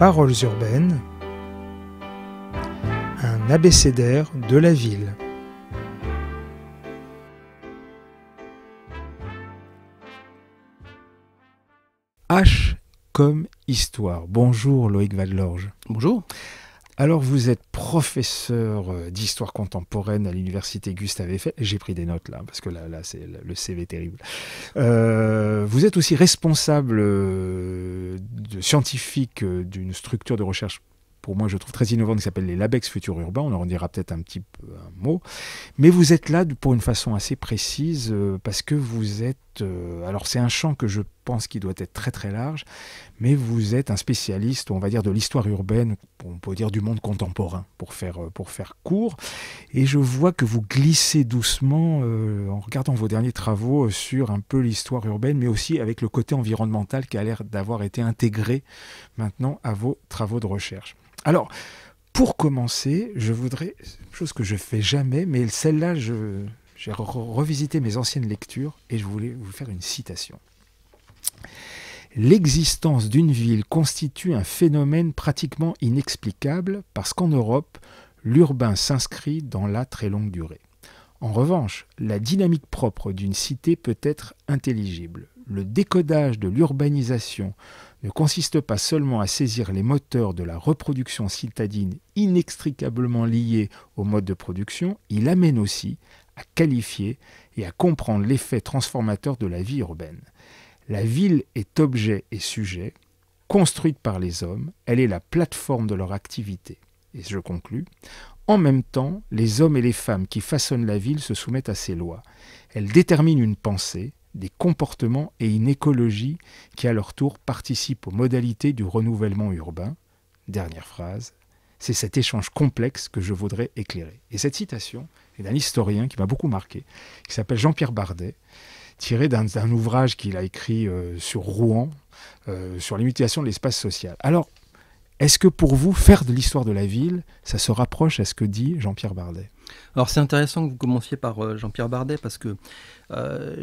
paroles urbaines, un abécédaire de la ville. H comme histoire. Bonjour Loïc Vadelorge. Bonjour. Alors vous êtes professeur euh, d'histoire contemporaine à l'université Gustave Eiffel. J'ai pris des notes là, parce que là, c'est le CV terrible. Euh, vous êtes aussi responsable euh, scientifique d'une structure de recherche pour moi, je trouve très innovante, qui s'appelle les Labex Futur Urbain. On en dira peut-être un petit mot. Mais vous êtes là pour une façon assez précise, parce que vous êtes. alors, c'est un champ que je pense qu'il doit être très très large, mais vous êtes un spécialiste, on va dire, de l'histoire urbaine, on peut dire du monde contemporain, pour faire, euh, pour faire court. Et je vois que vous glissez doucement, euh, en regardant vos derniers travaux, euh, sur un peu l'histoire urbaine, mais aussi avec le côté environnemental qui a l'air d'avoir été intégré maintenant à vos travaux de recherche. Alors, pour commencer, je voudrais, chose que je fais jamais, mais celle-là, j'ai revisité mes anciennes lectures et je voulais vous faire une citation. L'existence d'une ville constitue un phénomène pratiquement inexplicable parce qu'en Europe, l'urbain s'inscrit dans la très longue durée. En revanche, la dynamique propre d'une cité peut être intelligible. Le décodage de l'urbanisation ne consiste pas seulement à saisir les moteurs de la reproduction citadine inextricablement liés au mode de production, il amène aussi à qualifier et à comprendre l'effet transformateur de la vie urbaine. La ville est objet et sujet, construite par les hommes, elle est la plateforme de leur activité. Et je conclus, en même temps, les hommes et les femmes qui façonnent la ville se soumettent à ces lois. Elles déterminent une pensée, des comportements et une écologie qui à leur tour participent aux modalités du renouvellement urbain. Dernière phrase, c'est cet échange complexe que je voudrais éclairer. Et cette citation est d'un historien qui m'a beaucoup marqué, qui s'appelle Jean-Pierre Bardet, tiré d'un ouvrage qu'il a écrit euh, sur Rouen, euh, sur l'imitation de l'espace social. Alors, est-ce que pour vous, faire de l'histoire de la ville, ça se rapproche à ce que dit Jean-Pierre Bardet Alors c'est intéressant que vous commenciez par euh, Jean-Pierre Bardet, parce que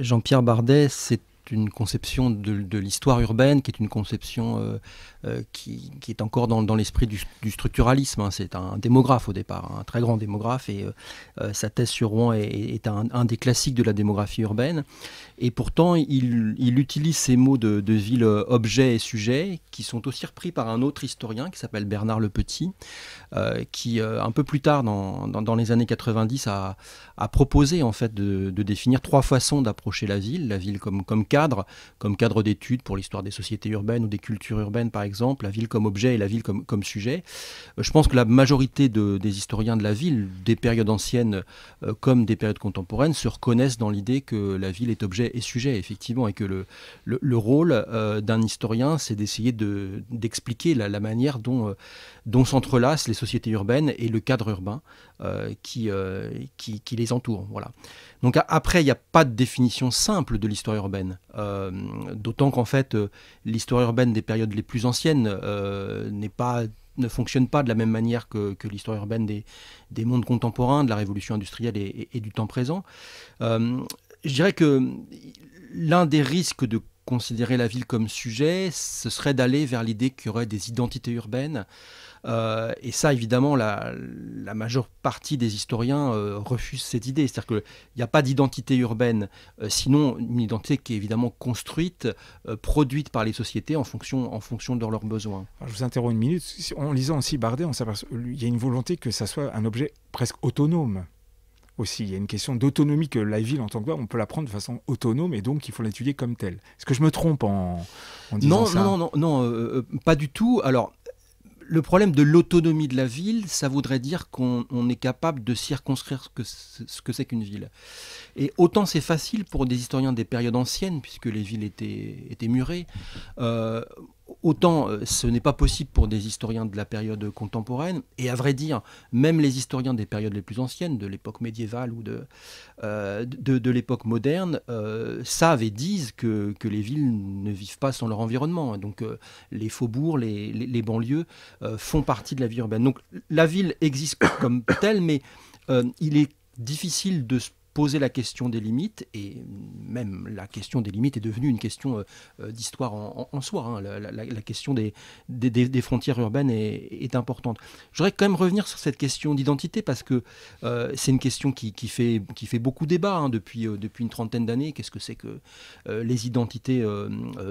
Jean-Pierre Bardet, c'est une conception de, l'histoire urbaine, qui est une conception euh, euh, qui, est encore dans, l'esprit du, structuralisme. Hein. C'est un démographe au départ, hein, un très grand démographe, et euh, sa thèse sur Rouen est, un, des classiques de la démographie urbaine. Et pourtant, il, utilise ces mots de, ville objet et sujet, qui sont aussi repris par un autre historien qui s'appelle Bernard Le Petit, qui un peu plus tard, dans, dans, les années 90, a, a, proposé en fait de, définir trois façons d'approcher la ville, la ville comme, comme comme cadre d'études pour l'histoire des sociétés urbaines ou des cultures urbaines par exemple, la ville comme objet et la ville comme, comme sujet. Euh, je pense que la majorité des historiens de la ville, des périodes anciennes euh, comme des périodes contemporaines, se reconnaissent dans l'idée que la ville est objet et sujet, effectivement, et que le, le, rôle euh, d'un historien, c'est d'essayer d'expliquer la, la, manière dont dont s'entrelacent les sociétés urbaines et le cadre urbain euh, euh, qui, qui, les entoure. Voilà. Donc après, il n'y a pas de définition simple de l'histoire urbaine, euh, d'autant qu'en fait, l'histoire urbaine des périodes les plus anciennes n'est pas ne fonctionne pas de la même manière que, l'histoire urbaine des, des, mondes contemporains, de la révolution industrielle et, du temps présent. je dirais que l'un des risques de considérer la ville comme sujet, ce serait d'aller vers l'idée qu'il y aurait des identités urbaines, euh, et ça, évidemment, la, majeure partie des historiens euh, refusent refuse cette idée. C'est-à-dire qu'il n'y a pas d'identité urbaine, euh, sinon une identité qui est évidemment construite, produite par les sociétés en fonction, en fonction de leurs besoins. je vous interromps une minute. En lisant aussi Bardet, il y a une volonté que ça soit un objet presque autonome aussi. Il y a une question d'autonomie que la ville en tant que loi, on peut la prendre de façon autonome et donc il faut l'étudier comme telle. Est-ce que je me trompe en, disant non, ça Non, non, non, pas du tout. Alors, le problème de l'autonomie de la ville, ça voudrait dire qu'on est capable de circonscrire ce que c'est qu'une ville. Et autant c'est facile pour des historiens des périodes anciennes, puisque les villes étaient, murées, euh, autant euh, ce n'est pas possible pour des historiens de la période contemporaine, et à vrai dire, même les historiens des périodes les plus anciennes, de l'époque médiévale ou de, euh, de, l'époque moderne, euh, savent et disent que, les villes ne vivent pas sans leur environnement. Donc les faubourgs, les, banlieues font partie de la vie urbaine. Donc la ville existe comme telle, mais il est difficile de se poser la question des limites, et même la question des limites est devenue une question euh, euh, d'histoire en, soi. Hein. La, question des, des, frontières urbaines est, importante. Je quand même revenir sur cette question d'identité, parce que euh, c'est une question qui, fait, qui fait beaucoup débat hein, depuis, depuis une trentaine d'années. Qu'est-ce que c'est que les identités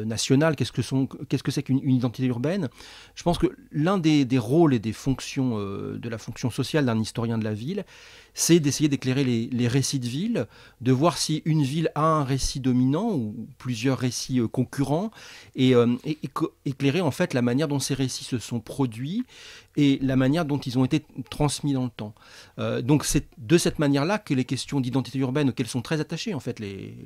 nationales Qu'est-ce que c'est qu'est-ce que qu'une identité urbaine Je pense que l'un des, rôles et des fonctions de la fonction sociale d'un historien de la ville, c'est d'essayer d'éclairer les, les récits de vie de voir si une ville a un récit dominant ou plusieurs récits euh, concurrents, et, euh, éclairer en fait la manière dont ces récits se sont produits et la manière dont ils ont été transmis dans le temps. Euh, donc c'est de cette manière-là que les questions d'identité urbaine auxquelles sont très attachées en fait les,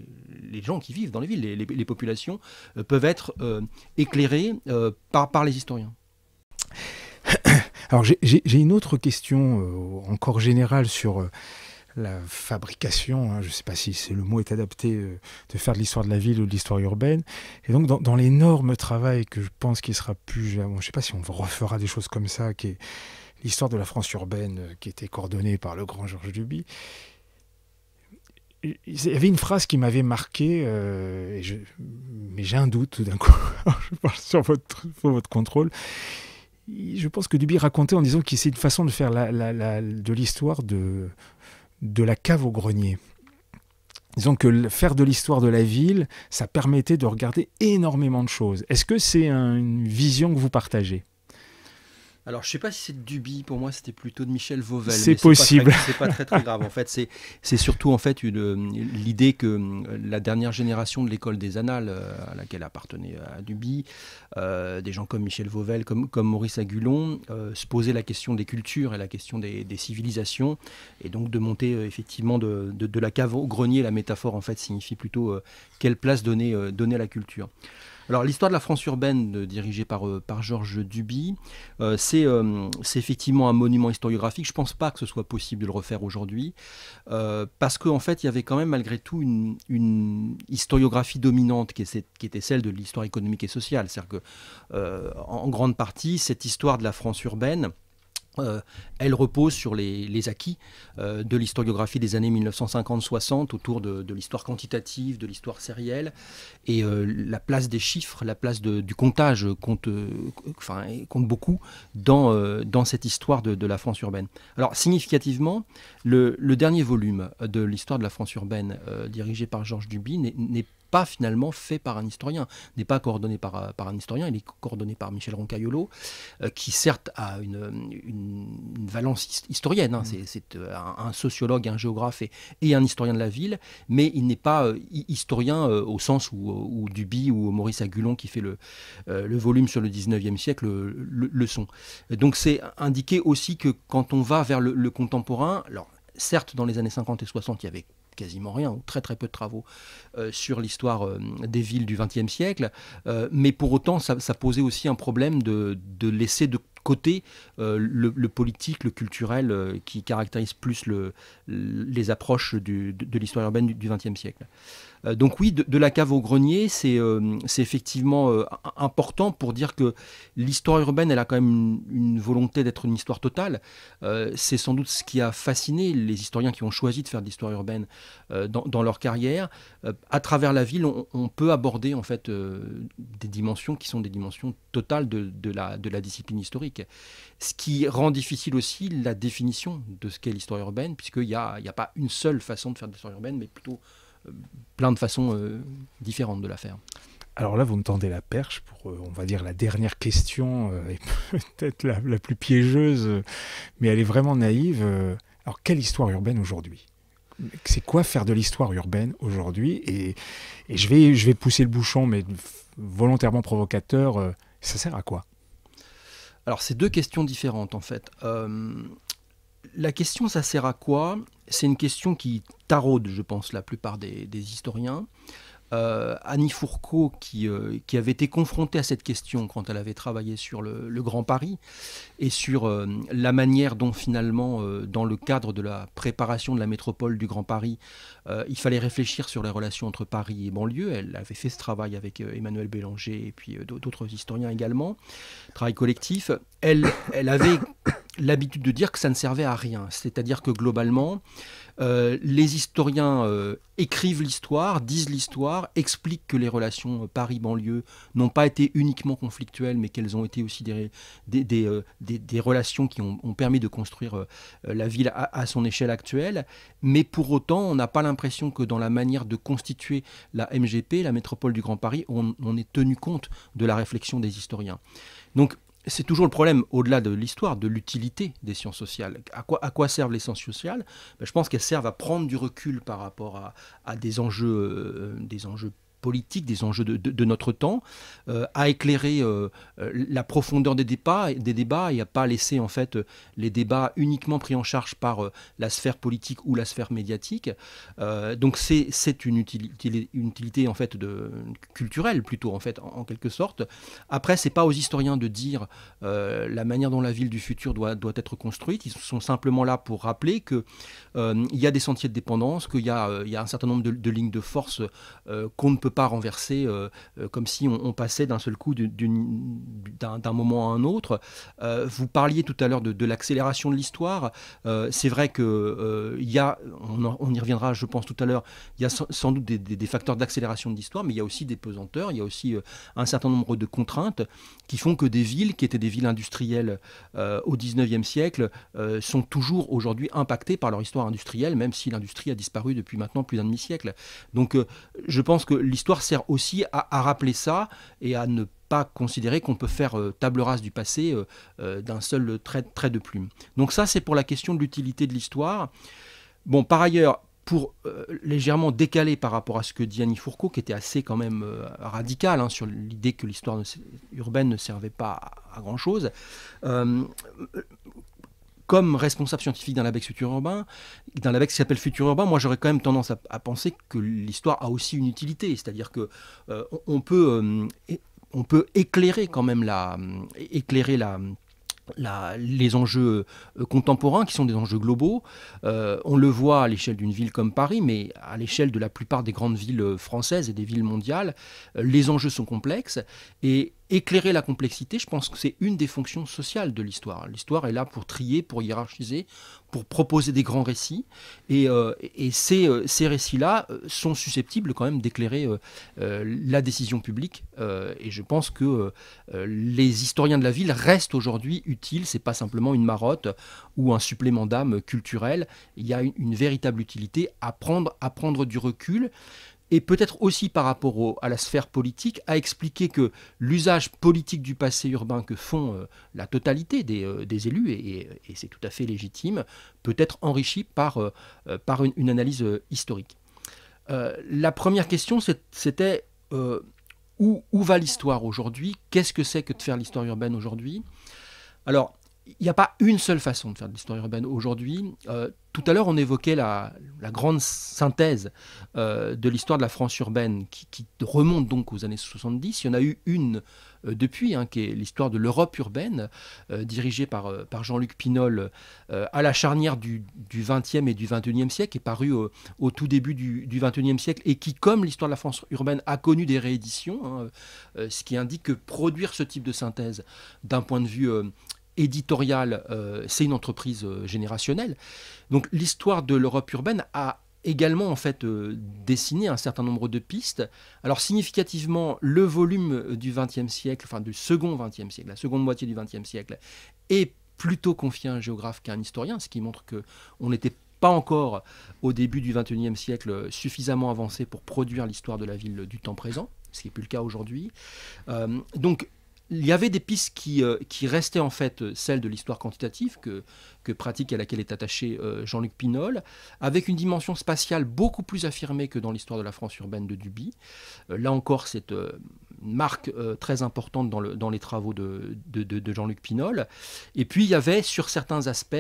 gens qui vivent dans les villes, les, populations, peuvent être éclairées par, par les historiens. Alors j'ai une autre question encore générale sur la fabrication, hein, je ne sais pas si le mot est adapté, euh, de faire de l'histoire de la ville ou de l'histoire urbaine. Et donc, dans, l'énorme travail que je pense qu'il sera plus. je ne sais pas si on refera des choses comme ça, qui est l'histoire de la France urbaine, euh, qui était coordonnée par le grand Georges Duby. Il y avait une phrase qui m'avait marqué, euh, mais j'ai un doute tout d'un coup je parle sur votre, votre contrôle je pense que Duby racontait en disant qu'il c'est une façon de faire de l'histoire de, de la cave au grenier. Disons que faire de l'histoire de la ville, ça permettait de regarder énormément de choses. Est-ce que c'est une vision que vous partagez alors, je ne sais pas si c'est Duby, pour moi c'était plutôt de Michel Vauvel. C'est possible. C'est pas, très très grave en fait. C'est surtout en fait euh, l'idée que euh, la dernière génération de l'école des Annales euh, à laquelle appartenait Duby, des gens comme Michel Vauvel, comme, comme Maurice Agulon, se posaient la question des cultures et la question des, civilisations, et donc de monter effectivement de, la cave au grenier. La métaphore en fait signifie plutôt quelle place donner, donner à la culture. Alors l'histoire de la France urbaine euh, dirigée par, euh, par Georges Duby, euh, c'est effectivement un monument historiographique. Je ne pense pas que ce soit possible de le refaire aujourd'hui, parce qu'en fait, il y avait quand même malgré tout une, historiographie dominante qui, qui était celle de l'histoire économique et sociale. C'est-à-dire que, en grande partie, cette histoire de la France urbaine, euh, elle repose sur les, acquis euh, de l'historiographie des années 1950-60 autour de, l'histoire quantitative, de l'histoire sérielle. Et euh, la place des chiffres, la place du comptage compte, beaucoup dans, cette histoire de, la France urbaine. Alors significativement, le, dernier volume de l'histoire de la France urbaine dirigé par Georges Duby n'est pas finalement fait par un historien, n'est pas coordonné par, euh, par, un historien, il est coordonné par Michel Roncaiolo, euh, qui certes a une, une, valence historienne, hein, mm. c'est euh, un, sociologue, un géographe et, un historien de la ville, mais il n'est pas historien au sens où, où, Duby ou Maurice Agulon qui fait le, le volume sur le 19e siècle le, sont. Donc c'est indiqué aussi que quand on va vers le, le contemporain, alors certes dans les années 50 et 60 il y avait quasiment rien, ou très très peu de travaux euh, sur l'histoire euh, des villes du XXe siècle, euh, mais pour autant ça, posait aussi un problème de, laisser de côté le, politique, le culturel, qui caractérise plus les approches de, de l'histoire urbaine du XXe siècle. Euh, donc oui, de, la cave au grenier, c'est euh, effectivement euh, important pour dire que l'histoire urbaine, elle a quand même une, volonté d'être une histoire totale. c'est sans doute ce qui a fasciné les historiens qui ont choisi de faire de l'histoire urbaine dans, leur carrière. à travers la ville, on, peut aborder en fait des dimensions qui sont des dimensions totales de, la, de la discipline historique. Ce qui rend difficile aussi la définition de ce qu'est l'histoire urbaine, puisqu'il n'y a, a pas une seule façon de faire de l'histoire urbaine, mais plutôt plein de façons euh, différentes de la faire. Alors là, vous me tendez la perche pour, euh, on va dire, la dernière question, euh, et peut-être la, plus piégeuse, mais elle est vraiment naïve. Alors, quelle histoire urbaine aujourd'hui c'est quoi faire de l'histoire urbaine aujourd'hui et, je, vais, je vais pousser le bouchon, mais volontairement provocateur, ça sert à quoi Alors, c'est deux questions différentes en fait. La question, ça sert à quoi C'est une question qui taraude, je pense, la plupart des, historiens. Euh, Annie Fourcault, euh, qui, avait été confrontée à cette question quand elle avait travaillé sur le, Grand Paris et sur euh, la manière dont finalement, dans le cadre de la préparation de la métropole du Grand Paris, il fallait réfléchir sur les relations entre Paris et banlieue. Elle avait fait ce travail avec Emmanuel Bélanger et puis d'autres historiens également, travail collectif. Elle, elle avait l'habitude de dire que ça ne servait à rien. C'est-à-dire que globalement, euh, les historiens euh, écrivent l'histoire, disent l'histoire, expliquent que les relations euh, Paris-banlieue n'ont pas été uniquement conflictuelles, mais qu'elles ont été aussi des, relations qui ont, permis de construire la ville à, son échelle actuelle. Mais pour autant, on n'a pas l'impression que dans la manière de constituer la MGP, la métropole du Grand Paris, on, on est tenu compte de la réflexion des historiens. Donc c'est toujours le problème, au-delà de l'histoire, de l'utilité des sciences sociales. À quoi, quoi servent les sciences sociales ben, Je pense qu'elles servent à prendre du recul par rapport à, des, enjeux, euh, des enjeux politique, des enjeux de, notre temps, euh, a à euh, euh, la profondeur des débats, des débats et à pas laissé en fait les débats uniquement pris en charge par la sphère politique ou la sphère médiatique. donc c'est une utilité, une utilité, en fait de, culturelle plutôt en fait en, quelque sorte. Après c'est pas aux historiens de dire la manière dont la ville du futur doit, doit être construite. Ils sont simplement là pour rappeler que il y a des sentiers de dépendance, qu'il y, a un certain nombre de, de lignes de force qu'on ne peut pas renverser euh, euh, comme si on, passait d'un seul coup d'un moment à un autre. Euh, vous parliez tout à l'heure de, l'accélération de l'histoire. C'est vrai que il y a, on, y reviendra, je pense tout à l'heure, il y a sans, doute des, facteurs d'accélération de l'histoire, mais il y a aussi des pesanteurs, il y a aussi un certain nombre de contraintes qui font que des villes qui étaient des villes industrielles au 19e siècle sont toujours aujourd'hui impactées par leur histoire industrielle, même si l'industrie a disparu depuis maintenant plus d'un demi-siècle. Donc je pense que l'histoire sert aussi à, rappeler ça et à ne pas considérer qu'on peut faire euh, table rase du passé euh, euh, d'un seul trait, de plume. Donc ça, c'est pour la question de l'utilité de l'histoire. Bon, par ailleurs, pour légèrement décaler par rapport à ce que dit Annie Fourcault, qui était assez quand même radical hein, sur l'idée que l'histoire urbaine ne servait pas à, grand-chose comme responsable scientifique d'un labec futur urbain, d'un bec qui s'appelle Futur Urbain, moi j'aurais quand même tendance à, penser que l'histoire a aussi une utilité, c'est-à-dire que euh, on, peut euh, on peut éclairer quand même la éclairer la la, les enjeux euh, contemporains qui sont des enjeux globaux. on le voit à l'échelle d'une ville comme Paris, mais à l'échelle de la plupart des grandes villes françaises et des villes mondiales, les enjeux sont complexes et éclairer la complexité, je pense que c'est une des fonctions sociales de l'histoire. L'histoire est là pour trier, pour hiérarchiser, pour proposer des grands récits. Et, euh, euh, ces, récits-là euh, sont susceptibles quand même d'éclairer la décision publique. et je pense que les historiens de la ville restent aujourd'hui utiles. C'est pas simplement une marotte ou un supplément d'âme culturel. Il y a une, véritable utilité à prendre du recul et peut-être aussi par rapport à la sphère politique, à expliquer que l'usage politique du passé urbain que font euh, la totalité des, euh, élus, et, c'est tout à fait légitime, peut être enrichi par, euh, par une, analyse historique. la première question, c'était où, où, va l'histoire aujourd'hui Qu'est-ce que c'est que de faire l'histoire urbaine aujourd'hui Alors, il n'y a pas une seule façon de faire de l'histoire urbaine aujourd'hui. Euh, tout à l'heure, on évoquait la, grande synthèse euh, de l'histoire de la France urbaine qui, remonte donc aux années 70. Il y en a eu une euh, depuis, hein, qui est l'histoire de l'Europe urbaine, dirigée par, Jean-Luc Pinol à la charnière du, XXe et du XXIe siècle, et parue au, tout début du, XXIe siècle, et qui, comme l'histoire de la France urbaine, a connu des rééditions, hein, ce qui indique que produire ce type de synthèse d'un point de vue Éditorial, euh, c'est une entreprise euh, générationnelle. Donc l'histoire de l'Europe urbaine a également en fait euh, dessiné un certain nombre de pistes. Alors significativement, le volume du XXe siècle, enfin du second XXe siècle, la seconde moitié du XXe siècle, est plutôt confié à un géographe qu'à un historien, ce qui montre que on n'était pas encore au début du XXIe siècle suffisamment avancé pour produire l'histoire de la ville du temps présent, ce qui n'est plus le cas aujourd'hui. donc il y avait des pistes qui, euh, qui restaient en fait celles de l'histoire quantitative que, que pratique à laquelle est attaché euh, Jean-Luc Pinol, avec une dimension spatiale beaucoup plus affirmée que dans l'histoire de la France urbaine de Duby. Euh, là encore, c'est une marque très importante dans, le, dans les travaux de, Jean-Luc Pinol. Et puis, il y avait sur certains aspects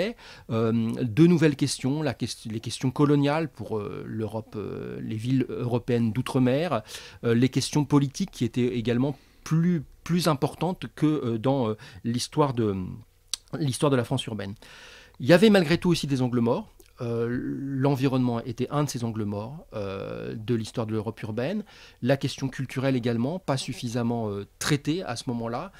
deux nouvelles questions, la question, les questions coloniales pour l'Europe, les villes européennes d'outre-mer, les questions politiques qui étaient également plus, plus importante que euh, dans euh, l'histoire de, l'histoire de la France urbaine. Il y avait malgré tout aussi des angles morts. Euh, l'environnement était un de ces angles morts de l'histoire de l'Europe urbaine. La question culturelle également, pas suffisamment traitée à ce moment-là.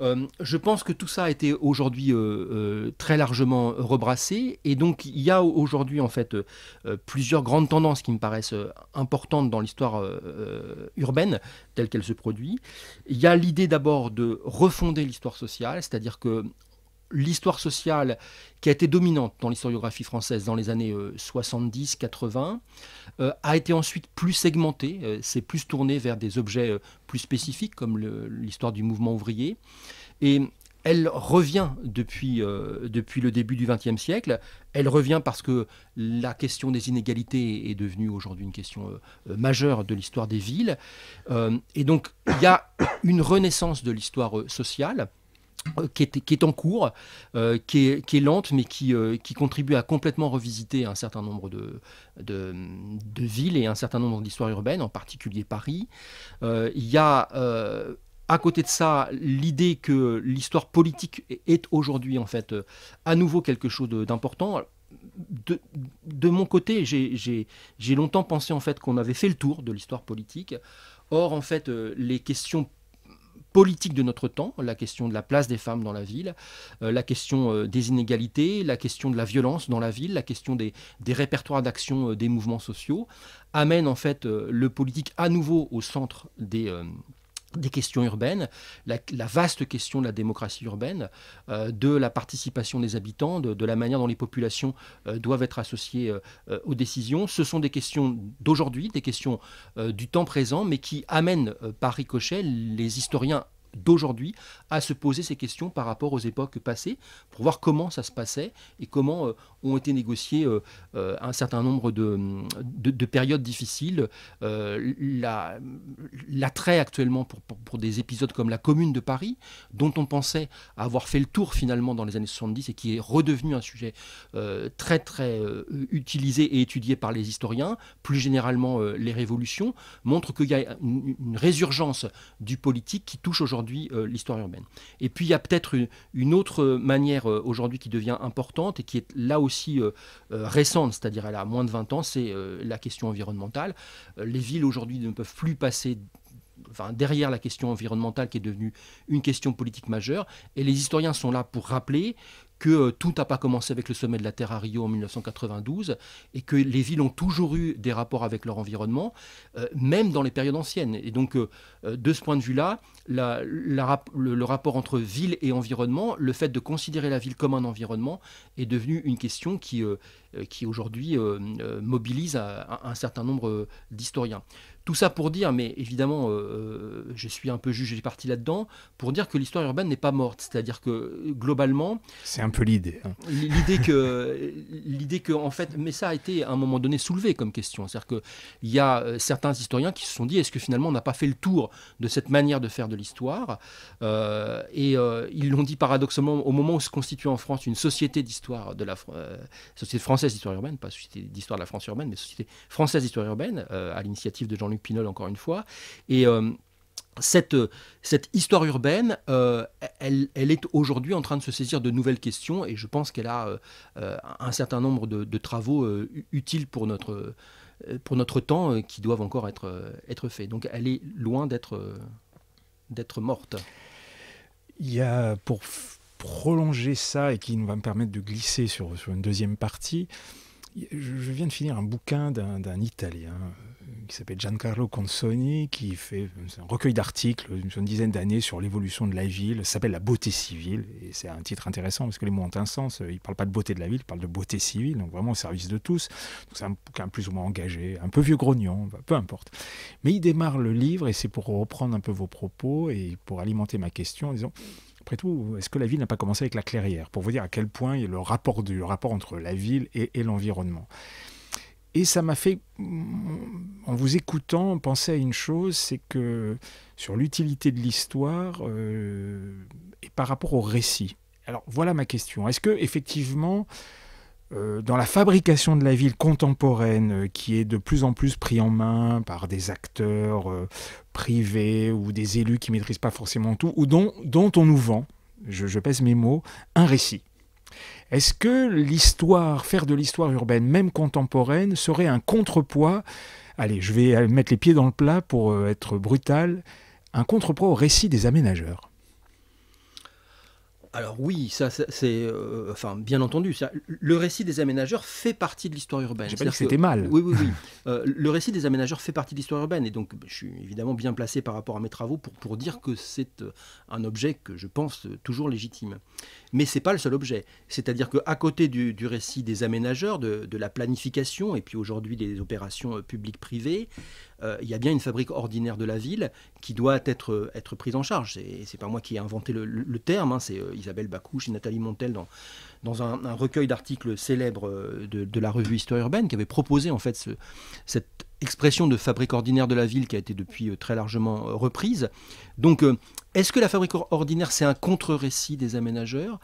Euh, je pense que tout ça a été aujourd'hui euh, euh, très largement rebrassé et donc il y a aujourd'hui en fait plusieurs grandes tendances qui me paraissent importantes dans l'histoire urbaine telle qu'elle se produit. Il y a l'idée d'abord de refonder l'histoire sociale, c'est-à-dire que l'histoire sociale qui a été dominante dans l'historiographie française dans les années 70-80 euh, euh, a été ensuite plus segmentée, euh, s'est plus tourné vers des objets plus spécifiques comme l'histoire du mouvement ouvrier. Et elle revient depuis, depuis le début du XXe siècle. Elle revient parce que la question des inégalités est devenue aujourd'hui une question majeure de l'histoire des villes. et donc, il y a une renaissance de l'histoire sociale euh, qui est, en cours, euh, qui, est, lente, mais euh, qui, contribue à complètement revisiter un certain nombre de, de, villes et un certain nombre d'histoires urbaines, en particulier Paris. Il y a à côté de ça, l'idée que l'histoire politique est aujourd'hui en fait à nouveau quelque chose d'important. De, de, mon côté, j'ai longtemps pensé en fait qu'on avait fait le tour de l'histoire politique. Or, en fait, les questions politique de notre temps, la question de la place des femmes dans la ville, euh, la question euh, des inégalités, la question de la violence dans la ville, la question des, répertoires d'action euh, des mouvements sociaux, amène en fait le politique à nouveau au centre des des questions urbaines, la, vaste question de la démocratie urbaine, euh, de la participation des habitants, de, la manière dont les populations euh, doivent être associées euh, aux décisions. Ce sont des questions d'aujourd'hui, des questions du temps présent, mais qui amènent par ricochet les historiens d'aujourd'hui à se poser ces questions par rapport aux époques passées pour voir comment ça se passait et comment euh, ont été négociés euh, euh, un certain nombre de, périodes difficiles. L'attrait actuellement pour, des épisodes comme la Commune de Paris, dont on pensait avoir fait le tour finalement dans les années 70 et qui est redevenu un sujet très très utilisé et étudié par les historiens, plus généralement les révolutions, montre qu'il y a une, une résurgence du politique qui touche aujourd'hui aujourd'hui euh, l'histoire urbaine. Et puis il y a peut-être une, autre manière euh, aujourd'hui qui devient importante et qui est là aussi euh, récente, c'est-à-dire elle a moins de 20 ans, c'est la question environnementale. les villes aujourd'hui ne peuvent plus passer Enfin, derrière la question environnementale qui est devenue une question politique majeure. Et les historiens sont là pour rappeler que euh, tout n'a pas commencé avec le sommet de la Terre à Rio en 1992 et que les villes ont toujours eu des rapports avec leur environnement, euh, même dans les périodes anciennes. Et donc, euh, de ce point de vue-là, le, rapport entre ville et environnement, le fait de considérer la ville comme un environnement est devenu une question qui, qui aujourd'hui mobilise un certain nombre d'historiens. Tout ça pour dire, mais évidemment, euh, euh, je suis un peu jugé parti là-dedans, pour dire que l'histoire urbaine n'est pas morte. C'est-à-dire que globalement. C'est un peu l'idée. Hein. L'idée que, l'idée que, en fait, mais ça a été à un moment donné soulevé comme question. C'est-à-dire qu'il y a euh, certains historiens qui se sont dit est-ce que finalement on n'a pas fait le tour de cette manière de faire de l'histoire Et ils l'ont dit paradoxalement au moment où se constituait en France une société d'histoire de la société française d'histoire urbaine, pas société d'histoire de la France urbaine, mais société française d'histoire urbaine, à l'initiative de Jean-Luc Pinol, encore une fois. Et euh, cette, euh, cette, histoire urbaine, euh, elle, elle, est aujourd'hui en train de se saisir de nouvelles questions et je pense qu'elle a un certain nombre de, travaux utiles pour notre, pour notre temps qui doivent encore être, être faits. Donc elle est loin d'être, d'être morte. Il y a, pour prolonger ça et qui va me permettre de glisser sur, sur une deuxième partie, je, je viens de finir un bouquin d'un Italien, qui s'appelle Giancarlo Consoni, qui fait un recueil d'articles une dizaine d'années sur l'évolution de la ville. Ça s'appelle La beauté civile. Et c'est un titre intéressant parce que les mots ont un sens. Euh, il ne parle pas de beauté de la ville, il parle de beauté civile, donc vraiment au service de tous. c'est un bouquin plus ou moins engagé, un peu vieux grognon, bah, peu importe. Mais il démarre le livre et c'est pour reprendre un peu vos propos et pour alimenter ma question en disant après tout, est-ce que la ville n'a pas commencé avec la clairière Pour vous dire à quel point il y a le rapport, du, rapport entre la ville et l'environnement. Et ça m'a fait, mm, en vous écoutant, penser à une chose, c'est que sur l'utilité de l'histoire euh, et par rapport au récit. Alors voilà ma question. Est-ce que effectivement, euh, dans la fabrication de la ville contemporaine, euh, qui est de plus en plus pris en main par des acteurs privés ou des élus qui maîtrisent pas forcément tout, ou dont, on nous vend, je pèse mes mots, un récit. Est-ce que l'histoire, faire de l'histoire urbaine, même contemporaine, serait un contrepoids Allez, je vais mettre les pieds dans le plat pour euh, être brutal. Un contrepoids au récit des aménageurs. Alors oui, ça c'est euh, enfin bien entendu. le récit des aménageurs fait partie de l'histoire urbaine. J'ai pas que c'était mal. Oui, oui, oui. Euh, le récit des aménageurs fait partie de l'histoire urbaine et donc je suis évidemment bien placé par rapport à mes travaux pour, dire que c'est euh, un objet que je pense toujours légitime. Mais c'est pas le seul objet. C'est-à-dire qu'à côté du, récit des aménageurs, de la planification et puis aujourd'hui des opérations publiques privées, euh, il y a bien une fabrique ordinaire de la ville qui doit être, prise en charge. Ce n'est pas moi qui ai inventé le, terme, hein, c'est euh, Isabelle Bacouche et Nathalie Montel dans, un, recueil d'articles célèbres euh, de, la revue Histoire urbaine qui avait proposé en fait cette expression de fabrique ordinaire de la ville qui a été depuis très largement reprise. Donc, est-ce que la fabrique ordinaire, c'est un contre-récit des aménageurs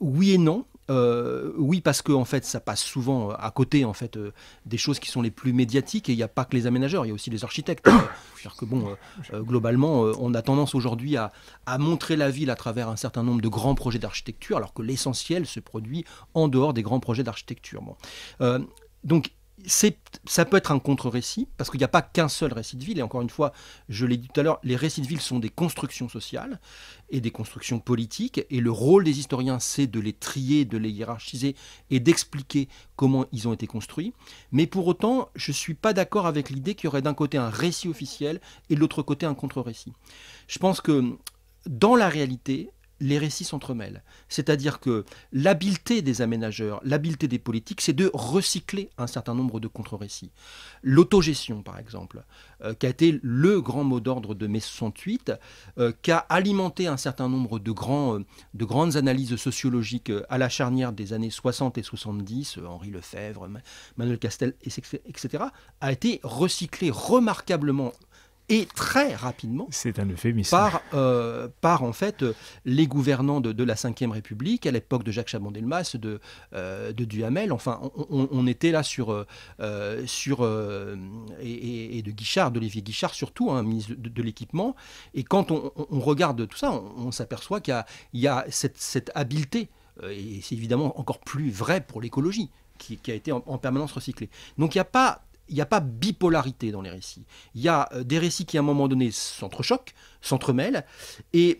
Oui et non. Euh, oui, parce que en fait, ça passe souvent euh, à côté en fait euh, des choses qui sont les plus médiatiques. Et il n'y a pas que les aménageurs, il y a aussi les architectes. dire que bon, globalement, on a tendance aujourd'hui à, montrer la ville à travers un certain nombre de grands projets d'architecture, alors que l'essentiel se produit en dehors des grands projets d'architecture. Bon. donc ça peut être un contre-récit, parce qu'il n'y a pas qu'un seul récit de ville, et encore une fois, je l'ai dit tout à l'heure, les récits de ville sont des constructions sociales et des constructions politiques, et le rôle des historiens, c'est de les trier, de les hiérarchiser, et d'expliquer comment ils ont été construits. Mais pour autant, je ne suis pas d'accord avec l'idée qu'il y aurait d'un côté un récit officiel et de l'autre côté un contre-récit. Je pense que dans la réalité, les récits s'entremêlent. C'est-à-dire que l'habileté des aménageurs, l'habileté des politiques, c'est de recycler un certain nombre de contre-récits. L'autogestion, par exemple, euh, qui a été le grand mot d'ordre de mai 68, euh, qui a alimenté un certain nombre de, grands, euh, de grandes analyses sociologiques à la charnière des années 60 et 70, Henri Lefebvre, Manuel Castel, etc., a été recyclé remarquablement et très rapidement c'est un effet par, euh, par en fait euh, les gouvernants de, la Ve République, à l'époque de Jacques Chaban-Delmas, de, euh, de Duhamel, enfin on, était là sur, sur et, de Guichard, d'Olivier Guichard surtout, hein, ministre de, l'équipement, et quand on, regarde tout ça, on, s'aperçoit qu'il y, a, cette, habileté, et c'est évidemment encore plus vrai pour l'écologie, qui, a été en, permanence recyclée. Donc il n'y a pas il n'y a pas bipolarité dans les récits. Il y a euh, des récits qui, à un moment donné, s'entrechoquent, s'entremêlent. Et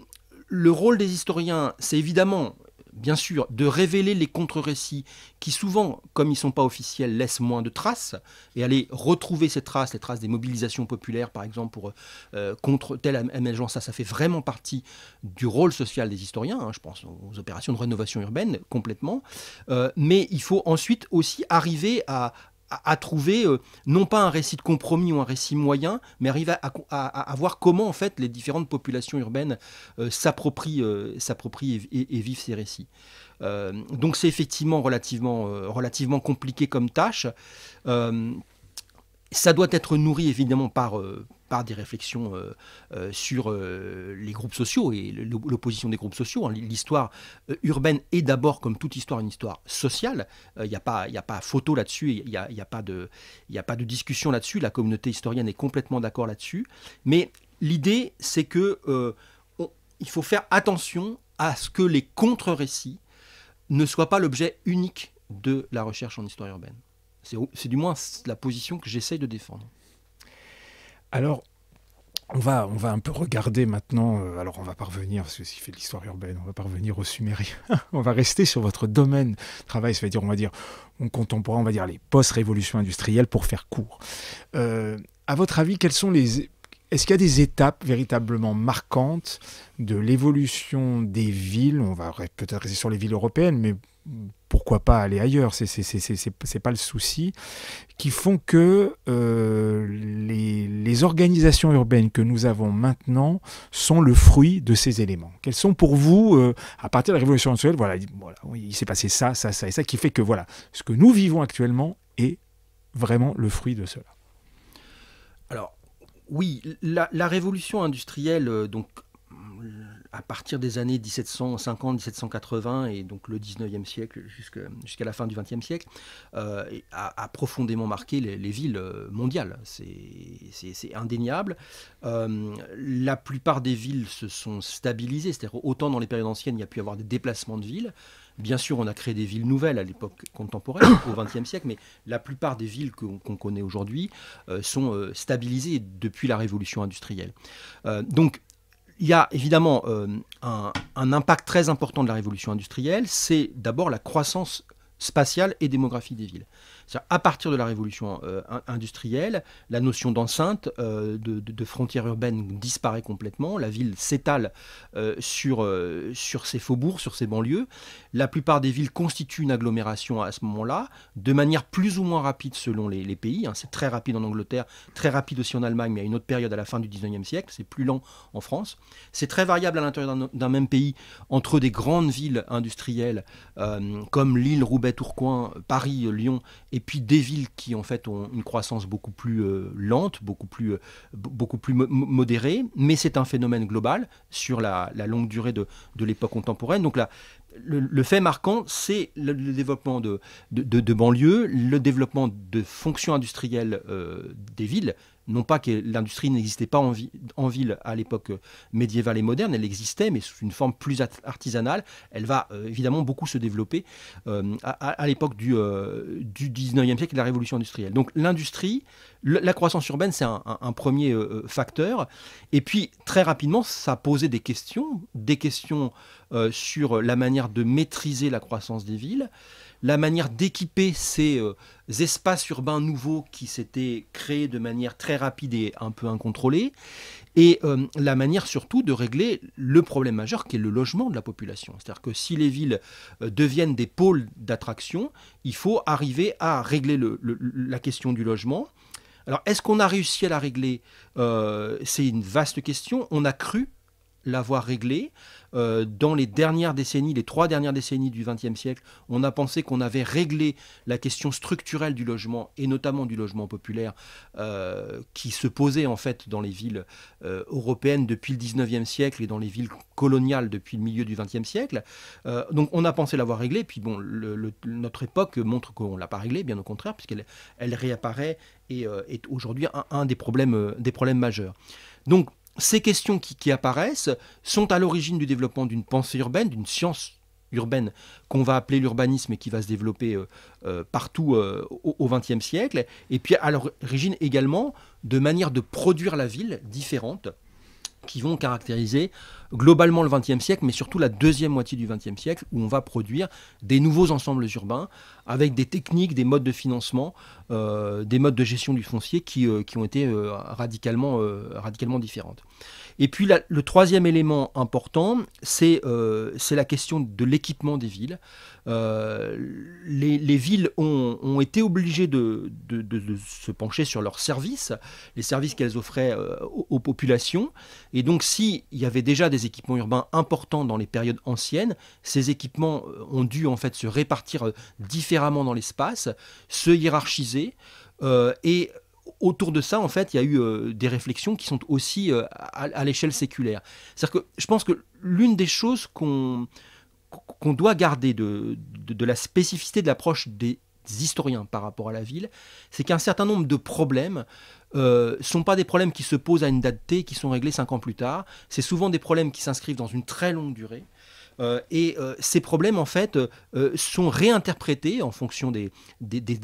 le rôle des historiens, c'est évidemment, bien sûr, de révéler les contre-récits qui, souvent, comme ils ne sont pas officiels, laissent moins de traces, et aller retrouver ces traces, les traces des mobilisations populaires, par exemple, pour, euh, euh, contre telle émergence. Ça, ça fait vraiment partie du rôle social des historiens. Hein. je pense aux opérations de rénovation urbaine, complètement. mais il faut ensuite aussi arriver à, à, trouver euh, non pas un récit de compromis ou un récit moyen, mais arriver à, voir comment en fait les différentes populations urbaines euh, s'approprient, euh, et, vivent ces récits. donc c'est effectivement relativement, relativement compliqué comme tâche. ça doit être nourri évidemment par par des réflexions euh, euh, sur euh, les groupes sociaux et l'opposition des groupes sociaux. Hein. L'histoire urbaine est d'abord, comme toute histoire, une histoire sociale. Il n'y a, pas, photo là-dessus, il n'y a, pas de, discussion là-dessus. La communauté historienne est complètement d'accord là-dessus. Mais l'idée, c'est que il faut faire attention à ce que les contre-récits ne soient pas l'objet unique de la recherche en histoire urbaine. C'est du moins la position que j'essaye de défendre. Alors, on va, on va un peu regarder maintenant, euh, alors on va parvenir, parce que s'il fait l'histoire urbaine, on va parvenir au Sumérien, on va rester sur votre domaine de travail, cest à dire, on va dire, on contemporain, on va dire les post-révolutions industrielles pour faire court. Euh, à votre avis, quelles sont les. Est-ce qu'il y a des étapes véritablement marquantes de l'évolution des villes On va peut-être rester sur les villes européennes, mais pourquoi pas aller ailleurs, c'est n'est pas le souci, qui font que euh, les, organisations urbaines que nous avons maintenant sont le fruit de ces éléments. Quels sont pour vous, euh, à partir de la révolution industrielle, voilà, il s'est passé ça, ça, ça et ça, qui fait que voilà, ce que nous vivons actuellement est vraiment le fruit de cela. Alors oui, la, la révolution industrielle euh, donc à partir des années 1750-1780 et donc le 19e siècle jusqu'à la fin du 20e siècle, euh, a, profondément marqué les, villes euh, mondiales. C'est indéniable. Euh, la plupart des villes se sont stabilisées, c'est-à-dire autant dans les périodes anciennes, il y a pu avoir des déplacements de villes. Bien sûr, on a créé des villes nouvelles à l'époque contemporaine, au XXe siècle, mais la plupart des villes qu'on connaît aujourd'hui sont stabilisées depuis la révolution industrielle. donc, il y a évidemment euh, un, un, impact très important de la révolution industrielle, c'est d'abord la croissance spatiale et démographie des villes. -à, à partir de la révolution euh, industrielle, la notion d'enceinte, euh, de, de, de, frontière urbaine disparaît complètement. La ville s'étale euh, sur, sur ses faubourgs, sur ses banlieues. La plupart des villes constituent une agglomération à ce moment-là, de manière plus ou moins rapide selon les, pays. Hein. C'est très rapide en Angleterre, très rapide aussi en Allemagne, mais à une autre période à la fin du 19e siècle. C'est plus lent en France. C'est très variable à l'intérieur d'un même pays entre des grandes villes industrielles comme Lille, Roubaix, Tourcoing, Paris, Lyon, et puis des villes qui en fait ont une croissance beaucoup plus euh, lente, beaucoup plus, euh, beaucoup plus modérée, mais c'est un phénomène global sur la, longue durée de, l'époque contemporaine. Donc là, le, fait marquant, c'est le, développement de, de, banlieues, le développement de fonctions industrielles euh, des villes, non pas que l'industrie n'existait pas en, ville à l'époque euh, médiévale et moderne, elle existait, mais sous une forme plus artisanale. Elle va euh, évidemment beaucoup se développer euh, à, l'époque du, 19e siècle et de la révolution industrielle. Donc l'industrie, la croissance urbaine, c'est un, un, premier facteur. Et puis, très rapidement, ça posait des questions, des questions sur la manière de maîtriser la croissance des villes la manière d'équiper ces euh, espaces urbains nouveaux qui s'étaient créés de manière très rapide et un peu incontrôlée, et euh, la manière surtout de régler le problème majeur qui est le logement de la population. C'est-à-dire que si les villes euh, deviennent des pôles d'attraction, il faut arriver à régler la question du logement. Alors, est-ce qu'on a réussi à la régler C'est une vaste question. On a cru l'avoir réglé. Euh, dans les dernières décennies, les trois dernières décennies du XXe siècle, on a pensé qu'on avait réglé la question structurelle du logement, et notamment du logement populaire, euh, qui se posait en fait dans les villes euh, européennes depuis le XIXe siècle et dans les villes coloniales depuis le milieu du XXe siècle. donc on a pensé l'avoir réglé, puis bon, notre époque montre qu'on ne l'a pas réglé, bien au contraire, puisqu'elle réapparaît et est aujourd'hui un, des, problèmes, des problèmes majeurs. Donc ces questions qui, apparaissent sont à l'origine du développement d'une pensée urbaine, d'une science urbaine qu'on va appeler l'urbanisme et qui va se développer euh, euh, partout euh, au XXe siècle, et puis à l'origine également de manières de produire la ville différentes qui vont caractériser globalement le XXe siècle, mais surtout la deuxième moitié du XXe siècle, où on va produire des nouveaux ensembles urbains avec des techniques, des modes de financement euh, des modes de gestion du foncier qui, euh, ont été euh, radicalement, radicalement différentes. Et puis le troisième élément important, c'est la question de l'équipement des villes. Les, villes ont, été obligées de, se pencher sur leurs services, les services qu'elles offraient aux, populations. Et donc s'il y avait déjà des équipements urbains importants dans les périodes anciennes, ces équipements ont dû en fait se répartir différemment dans l'espace, se hiérarchiser euh, et autour de ça, en fait, il y a eu euh, des réflexions qui sont aussi euh, à, l'échelle séculaire. C'est-à-dire que je pense que l'une des choses qu'on qu'on doit garder de, la spécificité de l'approche des historiens par rapport à la ville, c'est qu'un certain nombre de problèmes ne sont pas des problèmes qui se posent à une date T, qui sont réglés cinq ans plus tard. C'est souvent des problèmes qui s'inscrivent dans une très longue durée. Euh, et euh, ces problèmes, en fait, euh, sont réinterprétés en fonction des,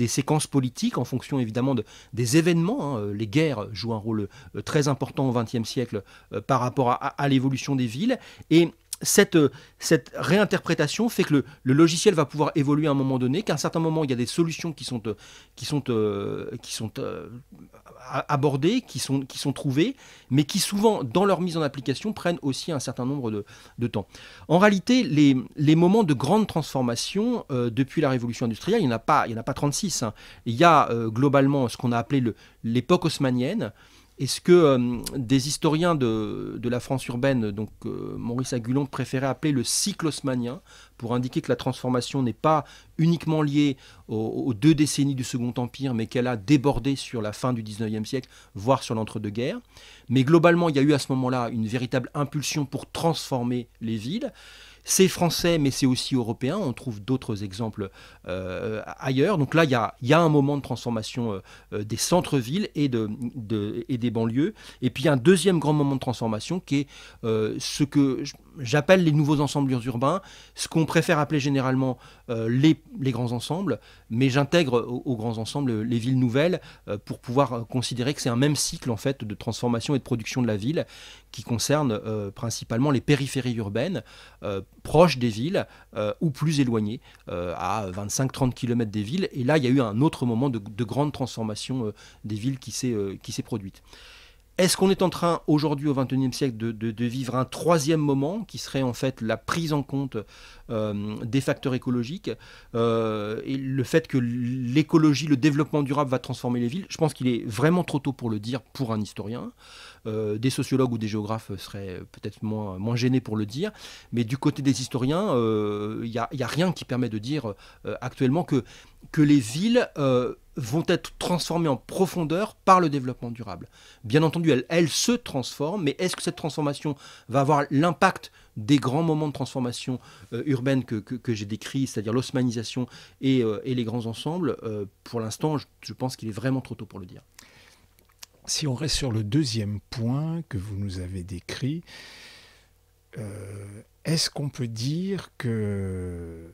séquences politiques, en fonction évidemment des événements. Hein. Les guerres jouent un rôle très important au XXe siècle par rapport à, à l'évolution des villes. Et euh, cette, réinterprétation fait que le, logiciel va pouvoir évoluer à un moment donné, qu'à un certain moment, il y a des solutions qui sont, euh, qui sont, euh, qui sont abordées, qui sont, qui sont trouvées, mais qui souvent, dans leur mise en application, prennent aussi un certain nombre de, temps. En réalité, les, moments de grande transformation depuis la révolution industrielle, il n'y en, a pas, il en a pas 36. Hein. Il y a globalement ce qu'on a appelé l'époque osmanienne. Est-ce que euh, des historiens de, la France urbaine, donc euh, Maurice Agulon préférait appeler le cycle osmanien pour indiquer que la transformation n'est pas uniquement liée aux, aux, deux décennies du Second Empire, mais qu'elle a débordé sur la fin du XIXe siècle, voire sur l'entre-deux-guerres. Mais globalement, il y a eu à ce moment-là une véritable impulsion pour transformer les villes. C'est français, mais c'est aussi européen. On trouve d'autres exemples euh, ailleurs. Donc là, il y a, un moment de transformation euh, euh, des centres-villes et, des banlieues. Et puis, il y a un deuxième grand moment de transformation qui est ce que j'appelle les nouveaux ensembles urbains ce qu'on préfère appeler généralement euh, les, grands ensembles, mais j'intègre aux, grands ensembles euh, les villes nouvelles euh, pour pouvoir considérer que c'est un même cycle en fait de transformation et de production de la ville qui concerne principalement les périphéries urbaines proches des villes ou plus éloignées à 25-30 km des villes. Et là, il y a eu un autre moment de, de grande transformation des villes qui s'est produite. Est-ce qu'on est en train aujourd'hui au XXIe siècle de, vivre un troisième moment qui serait en fait la prise en compte euh, des facteurs écologiques euh, et le fait que l'écologie, le développement durable va transformer les villes Je pense qu'il est vraiment trop tôt pour le dire pour un historien. Euh, des sociologues ou des géographes seraient peut-être moins, moins gênés pour le dire. Mais du côté des historiens, il n'y a, rien qui permet de dire actuellement que, que les villes vont être transformées en profondeur par le développement durable. Bien entendu, elles, se transforment, mais est-ce que cette transformation va avoir l'impact des grands moments de transformation euh, urbaine que, que, j'ai décrits, c'est-à-dire l'osmanisation et, euh, et, les grands ensembles euh, Pour l'instant, je, pense qu'il est vraiment trop tôt pour le dire. Si on reste sur le deuxième point que vous nous avez décrit, est-ce qu'on peut dire que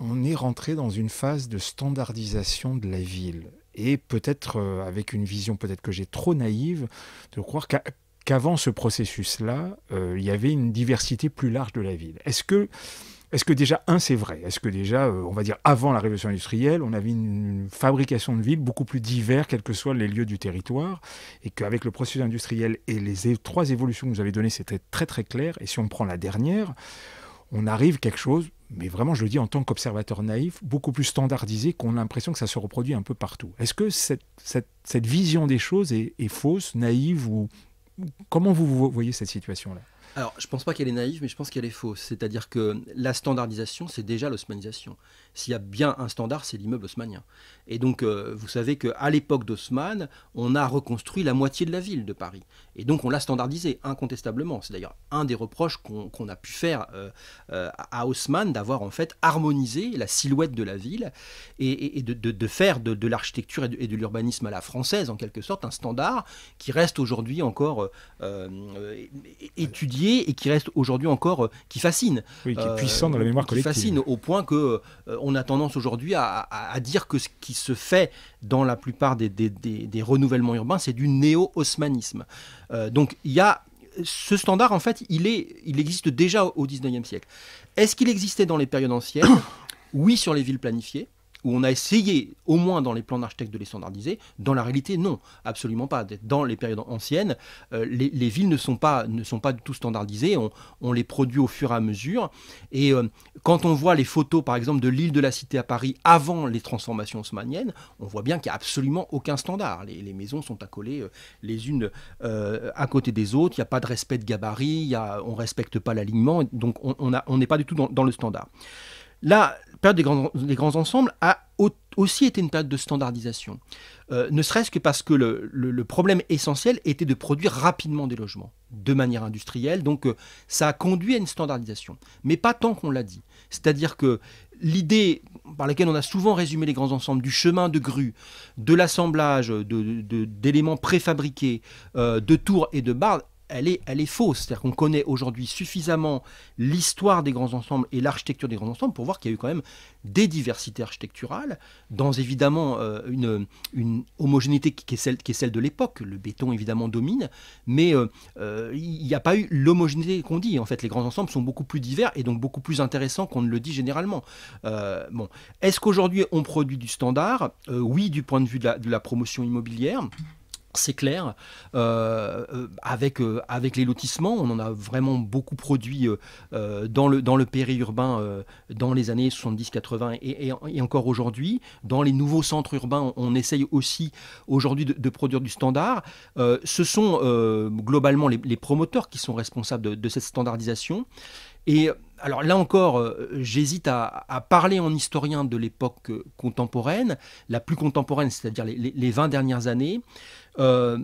on est rentré dans une phase de standardisation de la ville. Et peut-être euh, avec une vision peut-être que j'ai trop naïve de croire qu'avant ce processus-là, euh, il y avait une diversité plus large de la ville. Est-ce que, est que déjà, un, c'est vrai Est-ce que déjà, euh, on va dire, avant la révolution industrielle, on avait une fabrication de villes beaucoup plus divers, quels que soient les lieux du territoire, et qu'avec le processus industriel et les trois évolutions que vous avez données, c'était très très clair, et si on prend la dernière, on arrive quelque chose mais vraiment, je le dis en tant qu'observateur naïf, beaucoup plus standardisé qu'on a l'impression que ça se reproduit un peu partout. Est-ce que cette, vision des choses est, fausse, naïve ou comment vous voyez cette situation-là alors, je ne pense pas qu'elle est naïve, mais je pense qu'elle est fausse. C'est-à-dire que la standardisation, c'est déjà l'osmanisation. S'il y a bien un standard, c'est l'immeuble haussmannien. Et donc, euh, vous savez qu'à l'époque d'Haussmann, on a reconstruit la moitié de la ville de Paris. Et donc, on l'a standardisé, incontestablement. C'est d'ailleurs un des reproches qu'on a pu faire euh, euh, à Haussmann, d'avoir en fait harmonisé la silhouette de la ville et, de, faire de, l'architecture et de, l'urbanisme à la française, en quelque sorte, un standard qui reste aujourd'hui encore étudié et qui reste aujourd'hui encore, qui fascine. Oui, qui est puissant dans la mémoire collective. Qui fascine au point que on a tendance aujourd'hui à, dire que ce qui se fait dans la plupart des, renouvellements urbains, c'est du néo osmanisme euh, donc il y a ce standard, en fait, il, il existe déjà au 19e siècle. Est-ce qu'il existait dans les périodes anciennes Oui, sur les villes planifiées où on a essayé, au moins dans les plans d'architectes, de les standardiser. Dans la réalité, non, absolument pas. Dans les périodes anciennes, euh, les, villes ne sont pas, ne sont pas du tout standardisées, on, les produit au fur et à mesure. Et euh, quand on voit les photos, par exemple, de l'île de la Cité à Paris avant les transformations haussmanniennes, on voit bien qu'il n'y a absolument aucun standard. Les, maisons sont accolées euh, les unes à côté des autres, il n'y a pas de respect de gabarit, on ne respecte pas l'alignement, donc on n'est pas du tout dans le standard. La période des grands, ensembles a aussi été une période de standardisation, euh, ne serait-ce que parce que le, problème essentiel était de produire rapidement des logements, de manière industrielle, donc euh, ça a conduit à une standardisation, mais pas tant qu'on l'a dit. C'est-à-dire que l'idée par laquelle on a souvent résumé les grands ensembles, du chemin de grue, de l'assemblage d'éléments préfabriqués, euh, de tours et de barres, elle est, fausse. C'est-à-dire qu'on connaît aujourd'hui suffisamment l'histoire des grands ensembles et l'architecture des grands ensembles pour voir qu'il y a eu quand même des diversités architecturales, dans évidemment euh, une, homogénéité qui est celle, de l'époque. Le béton évidemment domine, mais euh, euh, il n'y a pas eu l'homogénéité qu'on dit. En fait, les grands ensembles sont beaucoup plus divers et donc beaucoup plus intéressants qu'on ne le dit généralement. bon. Est-ce qu'aujourd'hui on produit du standard Oui, du point de vue de la promotion immobilière c'est clair. Euh, euh, avec, euh, avec les lotissements, on en a vraiment beaucoup produit dans, le, dans le périurbain dans les années 70-80 et, encore aujourd'hui. Dans les nouveaux centres urbains, on, essaye aussi aujourd'hui de, produire du standard. ce sont globalement les, promoteurs qui sont responsables de, cette standardisation. Et alors là encore, j'hésite à, parler en historien de l'époque contemporaine, la plus contemporaine, c'est-à-dire les, les, 20 dernières années. Euh,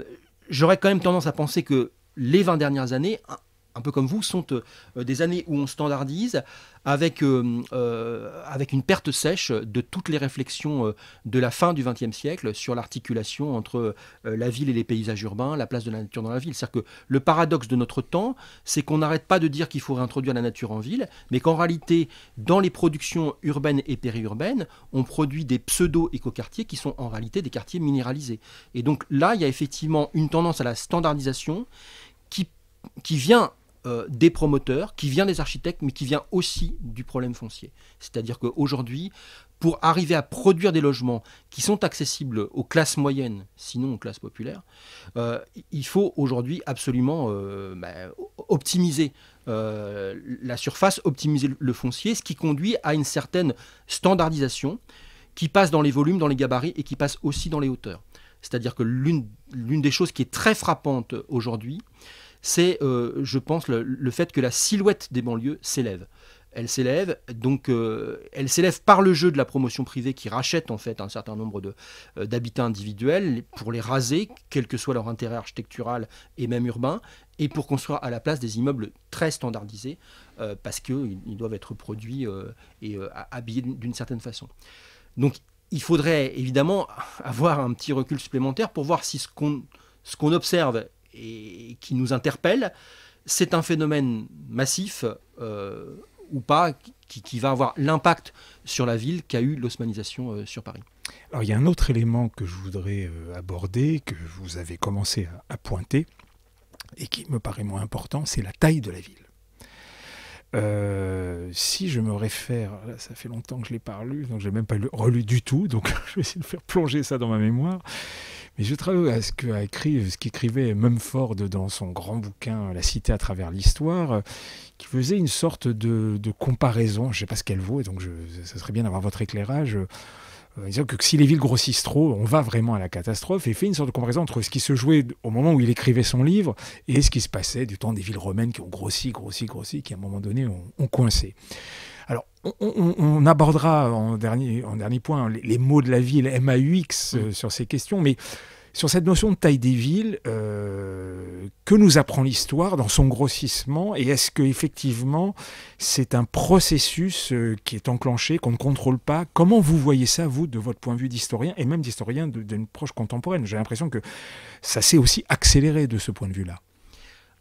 j'aurais quand même tendance à penser que les 20 dernières années, un peu comme vous, sont euh, des années où on standardise avec, euh, euh, avec une perte sèche de toutes les réflexions de la fin du XXe siècle sur l'articulation entre la ville et les paysages urbains, la place de la nature dans la ville. C'est-à-dire que le paradoxe de notre temps, c'est qu'on n'arrête pas de dire qu'il faut réintroduire la nature en ville, mais qu'en réalité, dans les productions urbaines et périurbaines, on produit des pseudo-écoquartiers qui sont en réalité des quartiers minéralisés. Et donc là, il y a effectivement une tendance à la standardisation qui, qui vient euh, des promoteurs, qui vient des architectes, mais qui vient aussi du problème foncier. C'est-à-dire qu'aujourd'hui, pour arriver à produire des logements qui sont accessibles aux classes moyennes, sinon aux classes populaires, euh, il faut aujourd'hui absolument euh, bah, optimiser la surface, optimiser le foncier, ce qui conduit à une certaine standardisation qui passe dans les volumes, dans les gabarits et qui passe aussi dans les hauteurs. C'est-à-dire que l'une des choses qui est très frappante aujourd'hui, c'est, euh, je pense, le, fait que la silhouette des banlieues s'élève. Elle s'élève, donc euh, elle s'élève par le jeu de la promotion privée qui rachète en fait un certain nombre euh, d'habitats individuels pour les raser, quel que soit leur intérêt architectural et même urbain, et pour construire à la place des immeubles très standardisés parce qu'ils doivent être produits et habillés d'une certaine façon. Donc il faudrait évidemment avoir un petit recul supplémentaire pour voir si ce qu'on observe et qui nous interpelle. C'est un phénomène massif euh, ou pas qui, va avoir l'impact sur la ville qu'a eu l'osmanisation euh, sur Paris. Alors il y a un autre élément que je voudrais euh, aborder, que vous avez commencé à pointer, et qui me paraît moins important, c'est la taille de la ville. Euh, si je me réfère, ça fait longtemps que je ne l'ai pas relu, donc je n'ai même pas relu du tout, donc je vais essayer de faire plonger ça dans ma mémoire. Mais je travaille à ce qu'a écrit, ce qu'écrivait Mumford dans son grand bouquin La cité à travers l'histoire, qui faisait une sorte de, comparaison, je ne sais pas ce qu'elle vaut, et donc je, ça serait bien d'avoir votre éclairage euh, que si les villes grossissent trop, on va vraiment à la catastrophe, et fait une sorte de comparaison entre ce qui se jouait au moment où il écrivait son livre et ce qui se passait du temps des villes romaines qui ont grossi, grossi, grossi, qui à un moment donné ont, coincé. Alors, on, abordera en dernier, en dernier point les, mots de la ville, MAUX, euh, sur ces questions, mais sur cette notion de taille des villes, euh, que nous apprend l'histoire dans son grossissement Et est-ce qu'effectivement, c'est un processus euh, qui est enclenché, qu'on ne contrôle pas Comment vous voyez ça, vous, de votre point de vue d'historien, et même d'historien d'une proche contemporaine J'ai l'impression que ça s'est aussi accéléré de ce point de vue-là.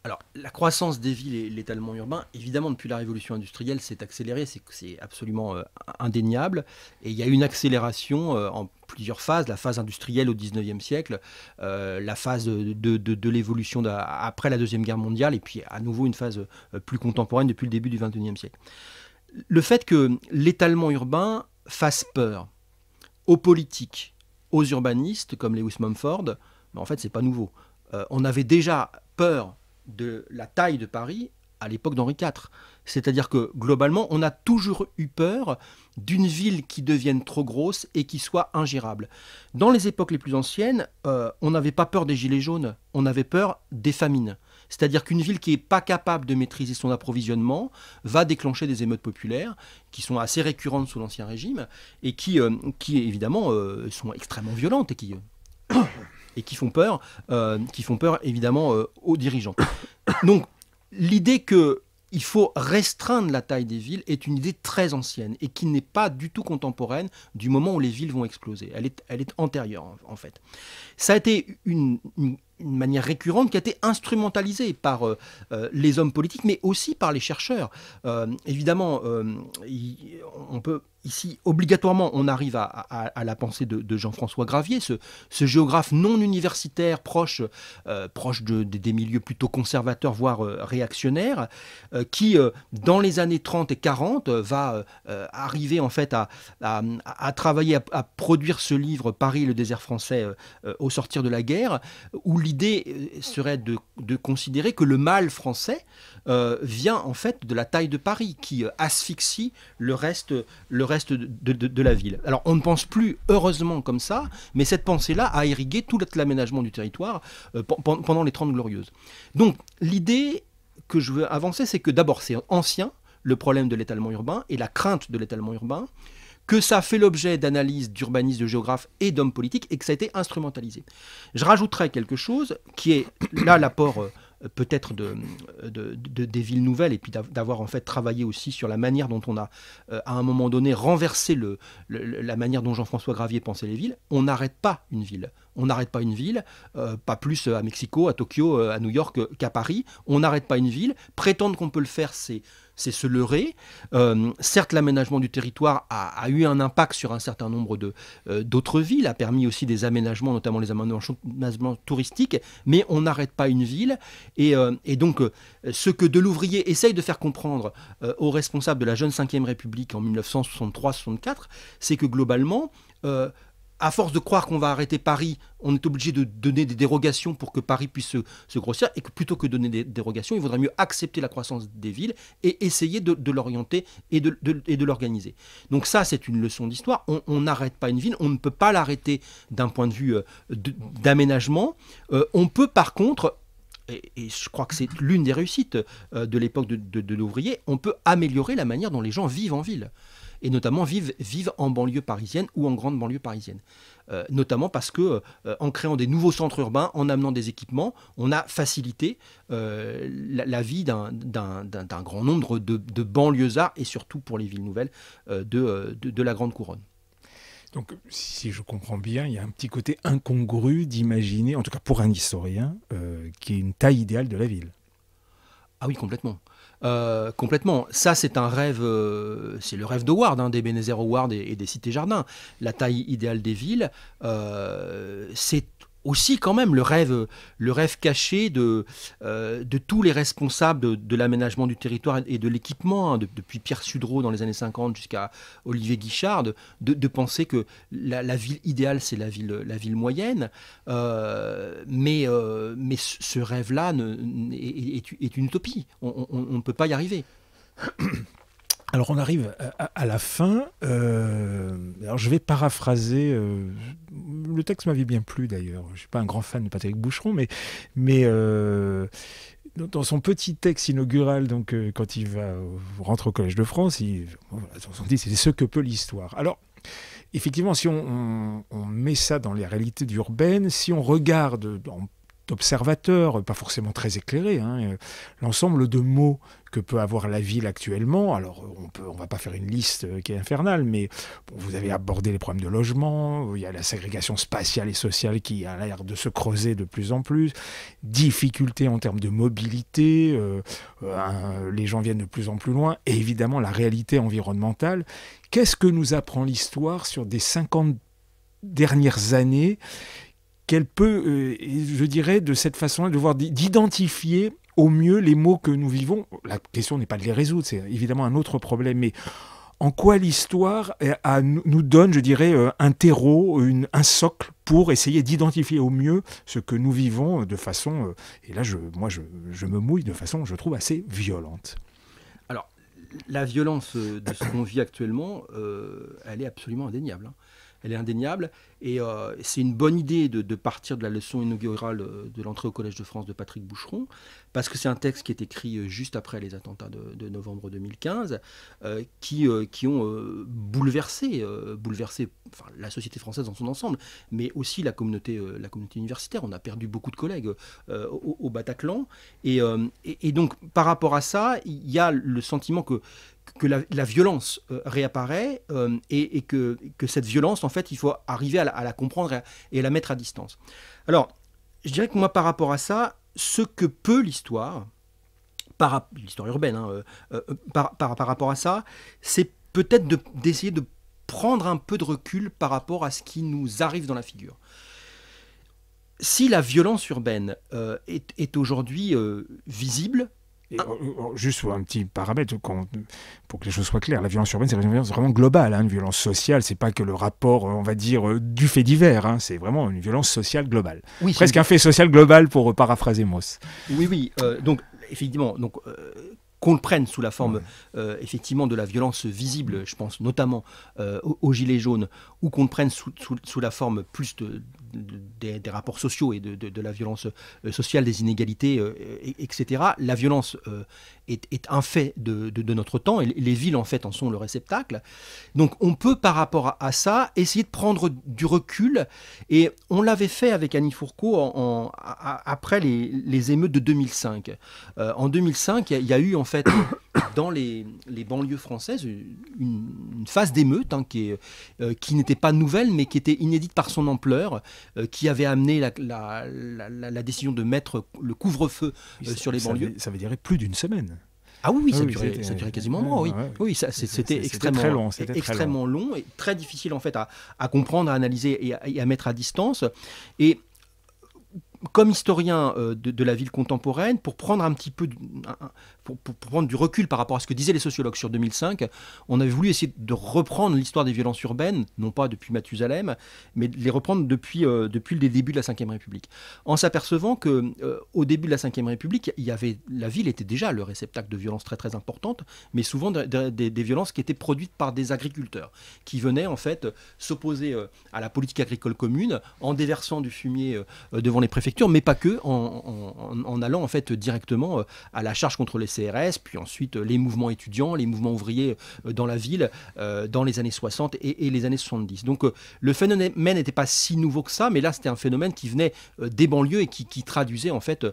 Alors, la croissance des villes et l'étalement urbain, évidemment, depuis la révolution industrielle, s'est accélérée, c'est absolument euh, indéniable. Et il y a une accélération euh, en plusieurs phases, la phase industrielle au 19e siècle, euh, la phase de, l'évolution après la Deuxième Guerre mondiale, et puis à nouveau une phase plus contemporaine depuis le début du 21e siècle. Le fait que l'étalement urbain fasse peur aux politiques, aux urbanistes, comme Lewis Mumford, mais ben, en fait, c'est pas nouveau. on avait déjà peur de la taille de Paris à l'époque d'Henri IV. C'est-à-dire que globalement, on a toujours eu peur d'une ville qui devienne trop grosse et qui soit ingérable. Dans les époques les plus anciennes, euh, on n'avait pas peur des gilets jaunes, on avait peur des famines. C'est-à-dire qu'une ville qui n'est pas capable de maîtriser son approvisionnement va déclencher des émeutes populaires qui sont assez récurrentes sous l'Ancien Régime et qui, euh, qui évidemment, euh, sont extrêmement violentes et qui et qui font peur, euh, qui font peur évidemment euh, aux dirigeants. Donc l'idée que il faut restreindre la taille des villes est une idée très ancienne et qui n'est pas du tout contemporaine du moment où les villes vont exploser. Elle est, elle est antérieure en, fait. Ça a été une, manière récurrente qui a été instrumentalisée par euh, les hommes politiques mais aussi par les chercheurs. évidemment, on peut ici, obligatoirement, on arrive à, la pensée de, Jean-François Gravier, ce, ce, géographe non universitaire, proche, euh, proche des milieux plutôt conservateurs, voire euh, réactionnaires, euh, qui, dans les années 30 et 40, va arriver en fait à, travailler, à, produire ce livre Paris, le désert français au sortir de la guerre, où l'idée serait de, de, considérer que le mal français vient en fait de la taille de Paris, qui asphyxie le reste, le reste de, la ville. Alors on ne pense plus heureusement comme ça, mais cette pensée-là a irrigué tout l'aménagement du territoire euh, pendant les Trente Glorieuses. Donc l'idée que je veux avancer, c'est que d'abord c'est ancien, le problème de l'étalement urbain et la crainte de l'étalement urbain, que ça fait l'objet d'analyses d'urbanistes, de géographes et d'hommes politiques et que ça a été instrumentalisé. Je rajouterai quelque chose qui est là l'apport... Euh, peut-être de, des villes nouvelles et puis d'avoir en fait travaillé aussi sur la manière dont on a euh, à un moment donné renversé le, la manière dont Jean-François Gravier pensait les villes, on n'arrête pas une ville. On n'arrête pas une ville, euh, pas plus euh, à Mexico, à Tokyo, à New York qu'à Paris. On n'arrête pas une ville. Prétendre qu'on peut le faire, c'est c'est se leurrer. Euh, certes, l'aménagement du territoire a, eu un impact sur un certain nombre euh, d'autres villes, a permis aussi des aménagements, notamment les aménagements touristiques, mais on n'arrête pas une ville. Et, euh, donc, ce que de Louvrier essaye de faire comprendre aux responsables de la jeune 5 République en 1963-64, c'est que globalement, à force de croire qu'on va arrêter Paris, on est obligé de donner des dérogations pour que Paris puisse se, grossir, et que plutôt que de donner des dérogations, il vaudrait mieux accepter la croissance des villes et essayer de, l'orienter et de, l'organiser. Donc ça, c'est une leçon d'histoire. On n'arrête pas une ville, on ne peut pas l'arrêter d'un point de vue euh, d'aménagement. Euh, on peut par contre et, je crois que c'est l'une des réussites euh, de l'époque de, de l'ouvrier, on peut améliorer la manière dont les gens vivent en ville et notamment vivent, vivent en banlieue parisienne ou en grande banlieue parisienne. Euh, notamment parce que euh, en créant des nouveaux centres urbains, en amenant des équipements, on a facilité euh, la, vie d'un grand nombre de, de, banlieusards et surtout pour les villes nouvelles de, la Grande Couronne. Donc, si je comprends bien, il y a un petit côté incongru d'imaginer, en tout cas pour un historien, qui est une taille idéale de la ville. Ah oui, complètement. Euh, complètement. Ça, c'est un rêve, euh, c'est le rêve d'Howard, hein, des Bénézère ward et, des cités-jardins. La taille idéale des villes, euh, c'est aussi quand même le rêve, le rêve caché de, euh, de tous les responsables de, l'aménagement du territoire et de l'équipement, hein, depuis Pierre Sudreau dans les années 50 jusqu'à Olivier Guichard, de, penser que la, ville idéale, c'est la ville, la ville moyenne. Euh, mais, euh, mais ce rêve-là est, une utopie. On ne peut pas y arriver. Alors on arrive à, la fin. Euh, alors je vais paraphraser. Euh, le texte m'avait bien plu d'ailleurs. Je ne suis pas un grand fan de Patrick Boucheron, mais, mais euh, dans son petit texte inaugural, donc quand il va rentre au Collège de France, il, dit c'est ce que peut l'histoire. Alors effectivement, si on, met ça dans les réalités urbaines, si on regarde Observateur, pas forcément très éclairé, hein, euh, l'ensemble de mots que peut avoir la ville actuellement. Alors, euh, on ne va pas faire une liste euh, qui est infernale, mais vous avez abordé les problèmes de logement, il y a la ségrégation spatiale et sociale qui a l'air de se creuser de plus en plus, difficultés en termes de mobilité, les gens viennent de plus en plus loin, et évidemment la réalité environnementale. Qu'est-ce que nous apprend l'histoire sur des 50 dernières années qu'elle peut, euh, je dirais, de cette façon-là, devoir d'identifier au mieux les mots que nous vivons. La question n'est pas de les résoudre, c'est évidemment un autre problème, mais en quoi l'histoire euh, nous donne, je dirais, euh, un terreau, un socle pour essayer d'identifier au mieux ce que nous vivons de façon, et là je, moi je, me mouille de façon, je trouve, assez violente. Alors, la violence de ce qu'on vit actuellement, elle est absolument indéniable. Hein elle est indéniable. Et euh, c'est une bonne idée de, partir de la leçon inaugurale euh, de l'entrée au Collège de France de Patrick Boucheron, parce que c'est un texte qui est écrit euh, juste après les attentats de, novembre 2015, qui, qui ont bouleversé, bouleversé la société française dans son ensemble, mais aussi la communauté, la communauté universitaire. On a perdu beaucoup de collègues au, Bataclan. et, donc, par rapport à ça, il y a le sentiment que que la, violence euh, réapparaît euh, et, que, cette violence, en fait, il faut arriver à la, comprendre et à, la mettre à distance. Alors, je dirais que moi, par rapport à ça, ce que peut l'histoire, par l'histoire urbaine, hein, euh, par, rapport à ça, c'est peut-être d'essayer de, prendre un peu de recul par rapport à ce qui nous arrive dans la figure si la violence urbaine est, aujourd'hui visible, et ah. juste un petit paramètre pour que les choses soient claires. La violence urbaine, c'est une violence vraiment globale, hein, une violence sociale. C'est pas que le rapport, euh, on va dire, euh, du fait divers. Hein, c'est vraiment une violence sociale globale. Presque un fait social global pour paraphraser Moss. Oui, oui. Euh, donc, effectivement, donc. qu'on le prenne sous la forme effectivement de la violence visible, je pense notamment aux, Gilets jaunes, ou qu'on le prenne sous, sous, la forme plus de, des, rapports sociaux et de la violence euh, sociale, des inégalités, euh, etc. La violence euh, est, un fait de, notre temps, et les villes en fait en sont le réceptacle. Donc on peut par rapport à, ça essayer de prendre du recul, et on l'avait fait avec Annie Fourcault en, après les, émeutes de 2005. Euh, en 2005, il y, a eu en fait dans les, banlieues françaises une, phase d'émeute hein, qui, euh, qui n'était pas nouvelle, mais qui était inédite par son ampleur, euh, qui avait amené la, décision de mettre le couvre-feu sur les banlieues. Ça veut, ça veut dire plus d'une semaine. Ah oui, ah ça, durait, quasiment un mois, oui. c'était extrêmement, long, extrêmement long. et très difficile en fait à, comprendre, à analyser et à, mettre à distance. Et comme historien euh, de, de, la ville contemporaine, pour prendre un petit peu, pour, prendre du recul par rapport à ce que disaient les sociologues sur 2005, on avait voulu essayer de reprendre l'histoire des violences urbaines, non pas depuis Mathusalem, mais de les reprendre depuis, euh, depuis les débuts de la Ve République. En s'apercevant que euh, au début de la Ve République, il y avait, la ville était déjà le réceptacle de violences très très importantes, mais souvent des violences qui étaient produites par des agriculteurs, qui venaient en fait s'opposer euh, à la politique agricole commune en déversant du fumier devant les préfectures, mais pas que, en, allant en fait directement à la charge contre les CRS, puis ensuite euh, les mouvements étudiants, les mouvements ouvriers euh, dans la ville euh, dans les années 60 et, les années 70. Donc le phénomène n'était pas si nouveau que ça, mais là c'était un phénomène qui venait des banlieues et qui, traduisait en fait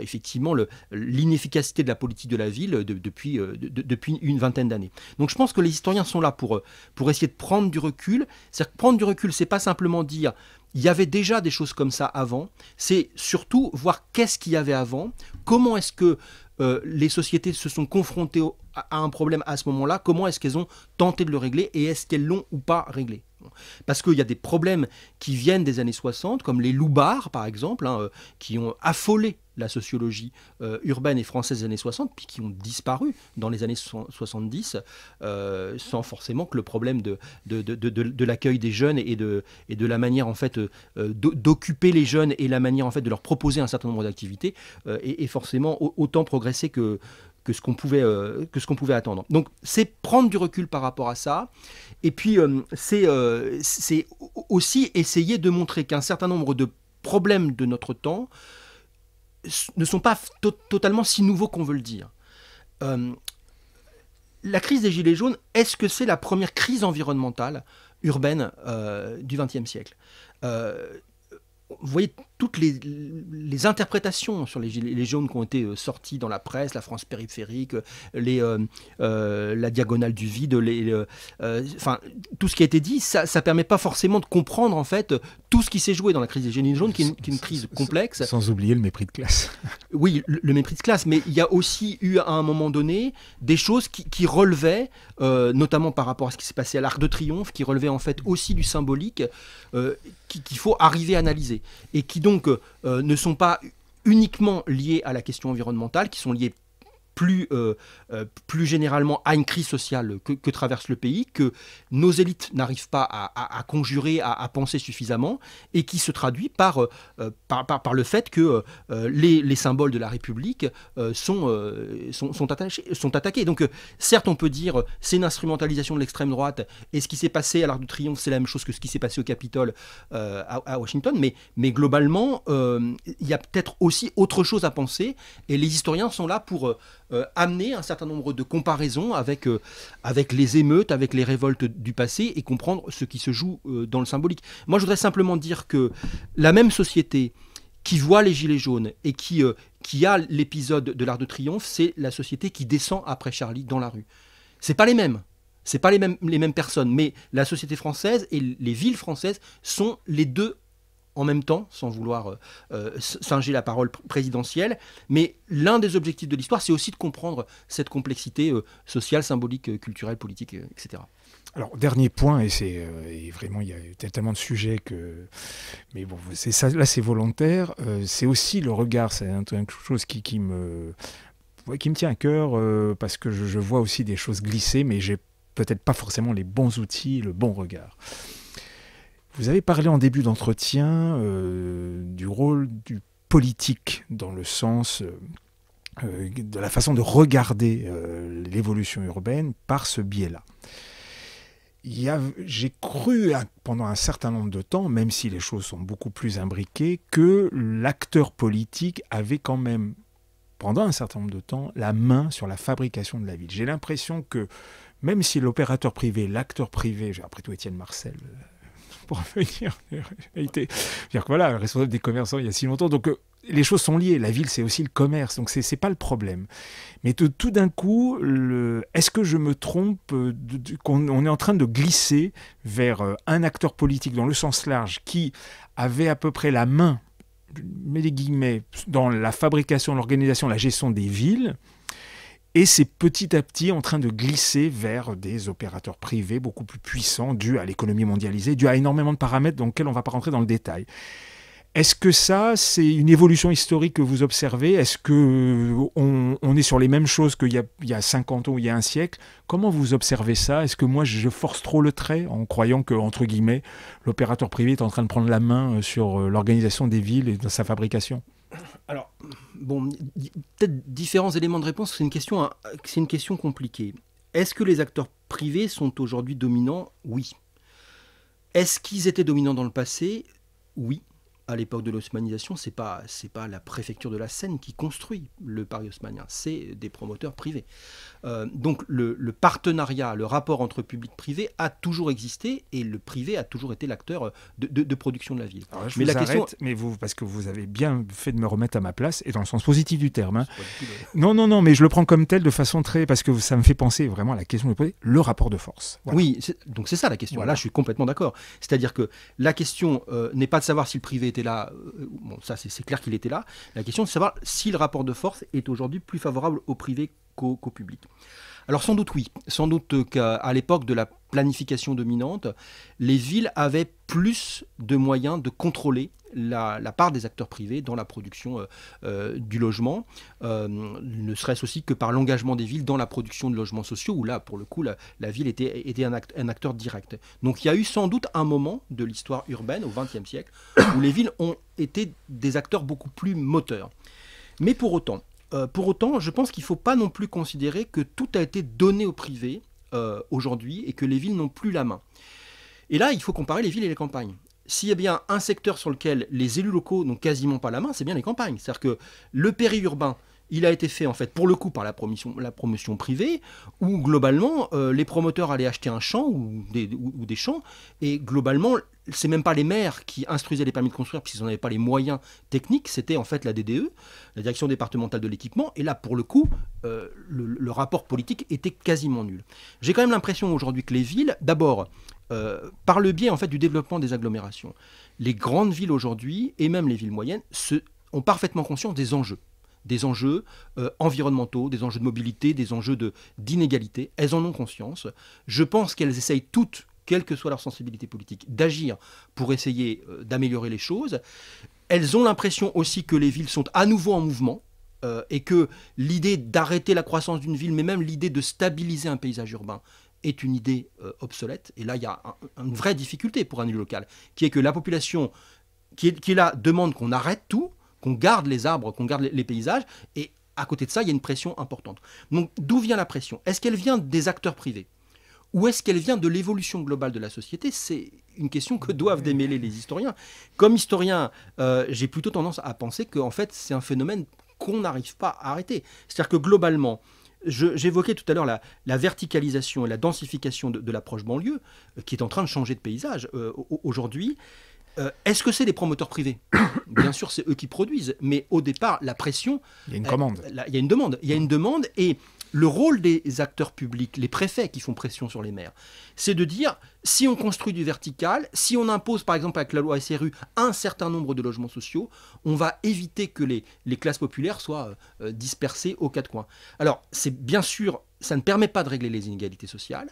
effectivement l'inefficacité de la politique de la ville depuis, depuis une vingtaine d'années. Donc je pense que les historiens sont là pour, pour essayer de prendre du recul. C'est-à-dire que prendre du recul, c'est pas simplement dire il y avait déjà des choses comme ça avant, c'est surtout voir qu'est-ce qu'il y avait avant, comment est-ce que euh, les sociétés se sont confrontées à un problème à ce moment-là, comment est-ce qu'elles ont tenté de le régler et est-ce qu'elles l'ont ou pas réglé parce qu'il y a des problèmes qui viennent des années 60, comme les loupards, par exemple, hein, euh, qui ont affolé la sociologie euh, urbaine et française des années 60, puis qui ont disparu dans les années 70, euh, sans forcément que le problème de, de, l'accueil des jeunes et de, et de la manière en fait d'occuper les jeunes et la manière en fait de leur proposer un certain nombre d'activités ait, forcément autant progressé que, que ce qu'on pouvait, euh, que ce qu'on pouvait attendre. Donc c'est prendre du recul par rapport à ça, et puis euh, c'est, euh, c'est aussi essayer de montrer qu'un certain nombre de problèmes de notre temps ne sont pas totalement si nouveaux qu'on veut le dire. la crise des Gilets jaunes, est-ce que c'est la première crise environnementale urbaine du XXe siècle Vous voyez, toutes les, interprétations sur les gilets jaunes qui ont été euh, sorties dans la presse, la France périphérique, euh, les, euh, la diagonale du vide, les, enfin, tout ce qui a été dit, ça ne permet pas forcément de comprendre en fait tout ce qui s'est joué dans la crise des gilets jaunes, qui est, une, crise complexe. Sans, oublier le mépris de classe. oui, le, mépris de classe, mais il y a aussi eu à un moment donné des choses qui, qui relevaient, notamment par rapport à ce qui s'est passé à l'Arc de Triomphe, qui relevaient en fait aussi du symbolique qu'il faut arriver à analyser et qui donc euh, euh, ne sont pas uniquement liés à la question environnementale, qui sont liées plus, euh, euh, plus généralement à une crise sociale que, traverse le pays, que nos élites n'arrivent pas à, conjurer, à, penser suffisamment, et qui se traduit par, euh, par, le fait que les, symboles de la République sont, sont, sont attaqués. Donc certes, on peut dire c'est une instrumentalisation de l'extrême droite, et ce qui s'est passé à l'Arc de Triomphe, c'est la même chose que ce qui s'est passé au Capitole à, Washington, mais, mais globalement, il y a peut-être aussi autre chose à penser, et les historiens sont là pour euh, amener un certain nombre de comparaisons avec, euh, avec les émeutes, avec les révoltes du passé et comprendre ce qui se joue euh, dans le symbolique. Moi, je voudrais simplement dire que la même société qui voit les Gilets jaunes et qui, qui a l'épisode de l'art de Triomphe, c'est la société qui descend après Charlie dans la rue. C'est pas les mêmes. C'est pas les mêmes, les mêmes personnes, mais la société française et les villes françaises sont les deux en même temps, sans vouloir euh, euh, singer la parole présidentielle. Mais l'un des objectifs de l'histoire, c'est aussi de comprendre cette complexité euh, sociale, symbolique, culturelle, politique, etc. Alors, dernier point, et c'est vraiment, il y a tellement de sujets que. Mais bon, ça, là, c'est volontaire. c'est aussi le regard, c'est quelque chose qui, me, qui me tient à cœur, parce que je, je, vois aussi des choses glisser, mais j'ai peut-être pas forcément les bons outils, le bon regard. Vous avez parlé en début d'entretien euh, du rôle du politique dans le sens euh, euh, de la façon de regarder l'évolution urbaine par ce biais-là. J'ai cru pendant un certain nombre de temps, même si les choses sont beaucoup plus imbriquées, que l'acteur politique avait quand même pendant un certain nombre de temps la main sur la fabrication de la ville. J'ai l'impression que même si l'opérateur privé, l'acteur privé, après tout Étienne Marcel pour venir réalité. cest dire que voilà, responsable des commerçants il y a si longtemps. Donc, euh, les choses sont liées. La ville, c'est aussi le commerce. Donc, c'est pas le problème. Mais tout d'un coup, est-ce que je me trompe euh, qu'on est en train de glisser vers euh, un acteur politique dans le sens large qui avait à peu près la main, mets des guillemets, dans la fabrication, l'organisation, la gestion des villes et c'est petit à petit en train de glisser vers des opérateurs privés beaucoup plus puissants, dû à l'économie mondialisée, dû à énormément de paramètres dans lesquels on ne va pas rentrer dans le détail. Est-ce que ça, c'est une évolution historique que vous observez Est-ce que euh, on, est sur les mêmes choses qu'il y, a, 50 ans ou il y a un siècle Comment vous observez ça Est-ce que moi, je force trop le trait en croyant que, entre guillemets, l'opérateur privé est en train de prendre la main euh, sur euh, l'organisation des villes et dans sa fabrication alors, bon, peut-être différents éléments de réponse, c'est une question, hein, c'est une question compliquée. Est-ce que les acteurs privés sont aujourd'hui dominants Oui. Est-ce qu'ils étaient dominants dans le passé Oui à l'époque de l'osmanisation, c'est pas c'est pas la préfecture de la Seine qui construit le Paris haussmanien, c'est des promoteurs privés. Euh, donc le, partenariat, le rapport entre public-privé et a toujours existé et le privé a toujours été l'acteur de, production de la ville. je mais la question, mais vous parce que vous avez bien fait de me remettre à ma place et dans le sens positif du terme. Hein. Non non non, mais je le prends comme tel de façon très parce que ça me fait penser vraiment à la question que vous le rapport de force. Oui, donc c'est ça la question. Là, je suis complètement d'accord. C'est-à-dire que la question euh, n'est pas de savoir si le privé est là, euh, bon, ça c'est clair qu'il était là. La question, c'est de savoir si le rapport de force est aujourd'hui plus favorable au privé qu'au public. Alors sans doute oui, sans doute qu'à l'époque de la planification dominante, les villes avaient plus de moyens de contrôler la, part des acteurs privés dans la production euh, euh, du logement, euh, ne serait-ce aussi que par l'engagement des villes dans la production de logements sociaux, où là, pour le coup, la, ville était, était un, un, acteur direct. Donc il y a eu sans doute un moment de l'histoire urbaine au XXe siècle où les villes ont été des acteurs beaucoup plus moteurs. Mais pour autant, euh, pour autant, je pense qu'il ne faut pas non plus considérer que tout a été donné au privé euh, aujourd'hui et que les villes n'ont plus la main. Et là, il faut comparer les villes et les campagnes. S'il y a bien un secteur sur lequel les élus locaux n'ont quasiment pas la main, c'est bien les campagnes. C'est-à-dire que le périurbain, il a été fait en fait pour le coup par la promotion, privée, où globalement euh, les promoteurs allaient acheter un champ ou des, champs, et globalement c'est même pas les maires qui instruisaient les permis de construire puisqu'ils n'en avaient pas les moyens techniques, c'était en fait la DDE, la direction départementale de l'équipement, et là pour le coup, euh, le, rapport politique était quasiment nul. J'ai quand même l'impression aujourd'hui que les villes, d'abord, euh, par le biais en fait du développement des agglomérations, les grandes villes aujourd'hui, et même les villes moyennes, se, ont parfaitement conscience des enjeux des enjeux euh, environnementaux, des enjeux de mobilité, des enjeux d'inégalité. elles en ont conscience. Je pense qu'elles essayent toutes, quelle que soit leur sensibilité politique, d'agir pour essayer euh, d'améliorer les choses. Elles ont l'impression aussi que les villes sont à nouveau en mouvement euh, et que l'idée d'arrêter la croissance d'une ville, mais même l'idée de stabiliser un paysage urbain, est une idée obsolète. Et là, il y a une vraie difficulté pour un élu local, qui est que la population qui qui est là demande qu'on arrête tout, qu'on garde les arbres, qu'on garde les paysages, et à côté de ça, il y a une pression importante. Donc d'où vient la pression Est-ce qu'elle vient des acteurs privés ou est-ce qu'elle vient de l'évolution globale de la société C'est une question que doivent démêler les historiens. Comme historien, euh, j'ai plutôt tendance à penser qu'en fait, c'est un phénomène qu'on n'arrive pas à arrêter. C'est-à-dire que globalement, j'évoquais tout à l'heure la, verticalisation et la densification de, l'approche banlieue, euh, qui est en train de changer de paysage euh, aujourd'hui. Euh, est-ce que c'est les promoteurs privés Bien sûr, c'est eux qui produisent, mais au départ, la pression. Il y a une commande. Euh, il y a une demande. Il y a une demande et le rôle des acteurs publics, les préfets qui font pression sur les maires, c'est de dire si on construit du vertical, si on impose par exemple avec la loi SRU un certain nombre de logements sociaux, on va éviter que les, classes populaires soient euh, dispersées aux quatre coins. Alors, c'est bien sûr, ça ne permet pas de régler les inégalités sociales.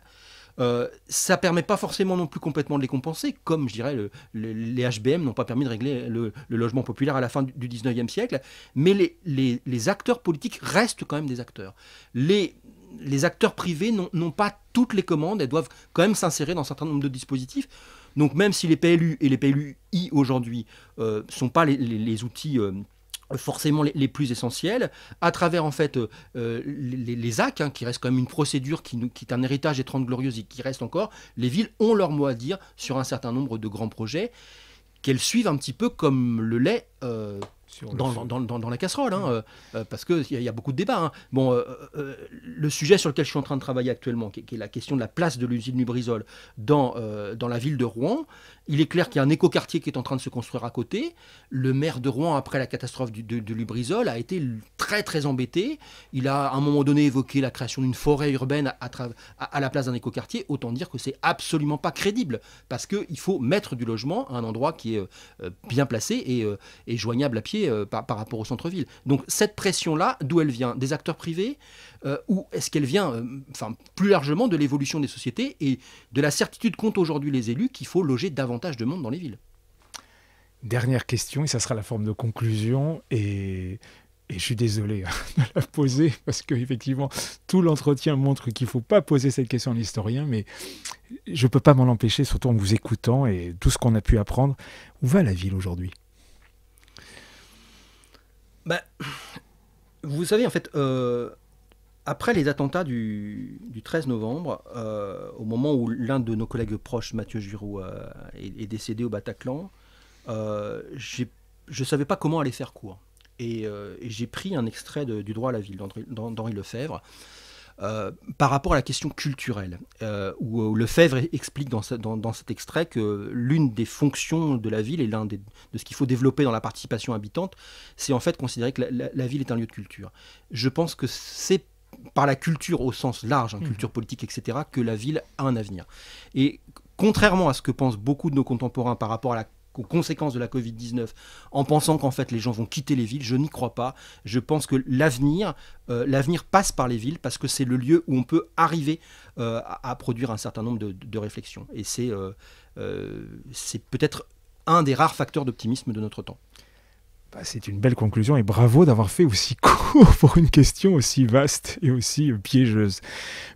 Ça euh, ça permet pas forcément non plus complètement de les compenser, comme je dirais le, les HBM n'ont pas permis de régler le, logement populaire à la fin du, 19e siècle, mais les, acteurs politiques restent quand même des acteurs. Les, les acteurs privés n'ont pas toutes les commandes, elles doivent quand même s'insérer dans un certain nombre de dispositifs. Donc même si les PLU et les PLUI aujourd'hui ne euh, sont pas les, outils... Euh, forcément les, plus essentiels, à travers en fait euh, euh, les, les hein, qui reste quand même une procédure qui, qui est un héritage étrange Trente et qui reste encore, les villes ont leur mot à dire sur un certain nombre de grands projets qu'elles suivent un petit peu comme le lait dans, la casserole, hein, mm. euh, euh, parce qu'il y, y, a beaucoup de débats. Hein. Bon, euh, le sujet sur lequel je suis en train de travailler actuellement, qui, est la question de la place de l'usine Lubrizol dans, la ville de Rouen, il est clair qu'il y a un écoquartier qui est en train de se construire à côté. Le maire de Rouen, après la catastrophe de, Lubrizol, a été très très embêté. Il a à un moment donné évoqué la création d'une forêt urbaine à, la place d'un écoquartier. Autant dire que c'est absolument pas crédible, parce qu'il faut mettre du logement à un endroit qui est bien placé et joignable à pied euh, par, rapport au centre-ville. Donc cette pression-là, d'où elle vient Des acteurs privés euh, Ou est-ce qu'elle vient euh, enfin, plus largement de l'évolution des sociétés et de la certitude qu'ont aujourd'hui les élus qu'il faut loger davantage de monde dans les villes Dernière question, et ça sera la forme de conclusion. Et je suis désolé hein, de la poser parce qu'effectivement, tout l'entretien montre qu'il ne faut pas poser cette question à l'historien, mais je ne peux pas m'en empêcher, surtout en vous écoutant et tout ce qu'on a pu apprendre. Où va la ville aujourd'hui bah, Vous savez, en fait, euh, après les attentats du, du 13 novembre, euh, au moment où l'un de nos collègues proches, Mathieu Giroud, euh, est, décédé au Bataclan, je ne savais pas comment aller faire court. Et, j'ai pris un extrait du droit à la ville d'Henri Lefebvre. Euh, par rapport à la question culturelle, euh, où, euh, Lefebvre explique dans, cet extrait que l'une des fonctions de la ville et l'un de ce qu'il faut développer dans la participation habitante, c'est en fait considérer que la, ville est un lieu de culture. Je pense que c'est par la culture au sens large, hein, mmh. culture politique, etc., que la ville a un avenir. Et contrairement à ce que pensent beaucoup de nos contemporains par rapport à la aux conséquences de la Covid-19 en pensant qu'en fait les gens vont quitter les villes. Je n'y crois pas. Je pense que l'avenir, euh, l'avenir passe par les villes parce que c'est le lieu où on peut arriver euh, à, produire un certain nombre de, réflexions. Et c'est, euh, c'est peut-être un des rares facteurs d'optimisme de notre temps. Bah, c'est une belle conclusion et bravo d'avoir fait aussi court pour une question aussi vaste et aussi piégeuse.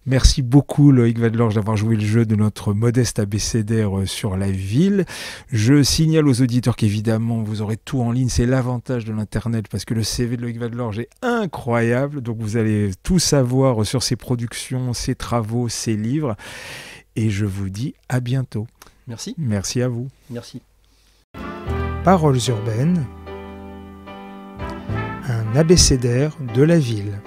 Merci beaucoup Loïc Vadelorge d'avoir joué le jeu de notre modeste abécédaire euh, sur la ville. Je signale aux auditeurs qu'évidemment vous aurez tout en ligne, c'est l'avantage de l'internet parce que le CV de Loïc Vadelorge est incroyable, donc vous allez tout savoir sur ses productions, ses travaux, ses livres et je vous dis à bientôt. Merci. Merci à vous. Merci. Paroles urbaines un abécédaire de la ville.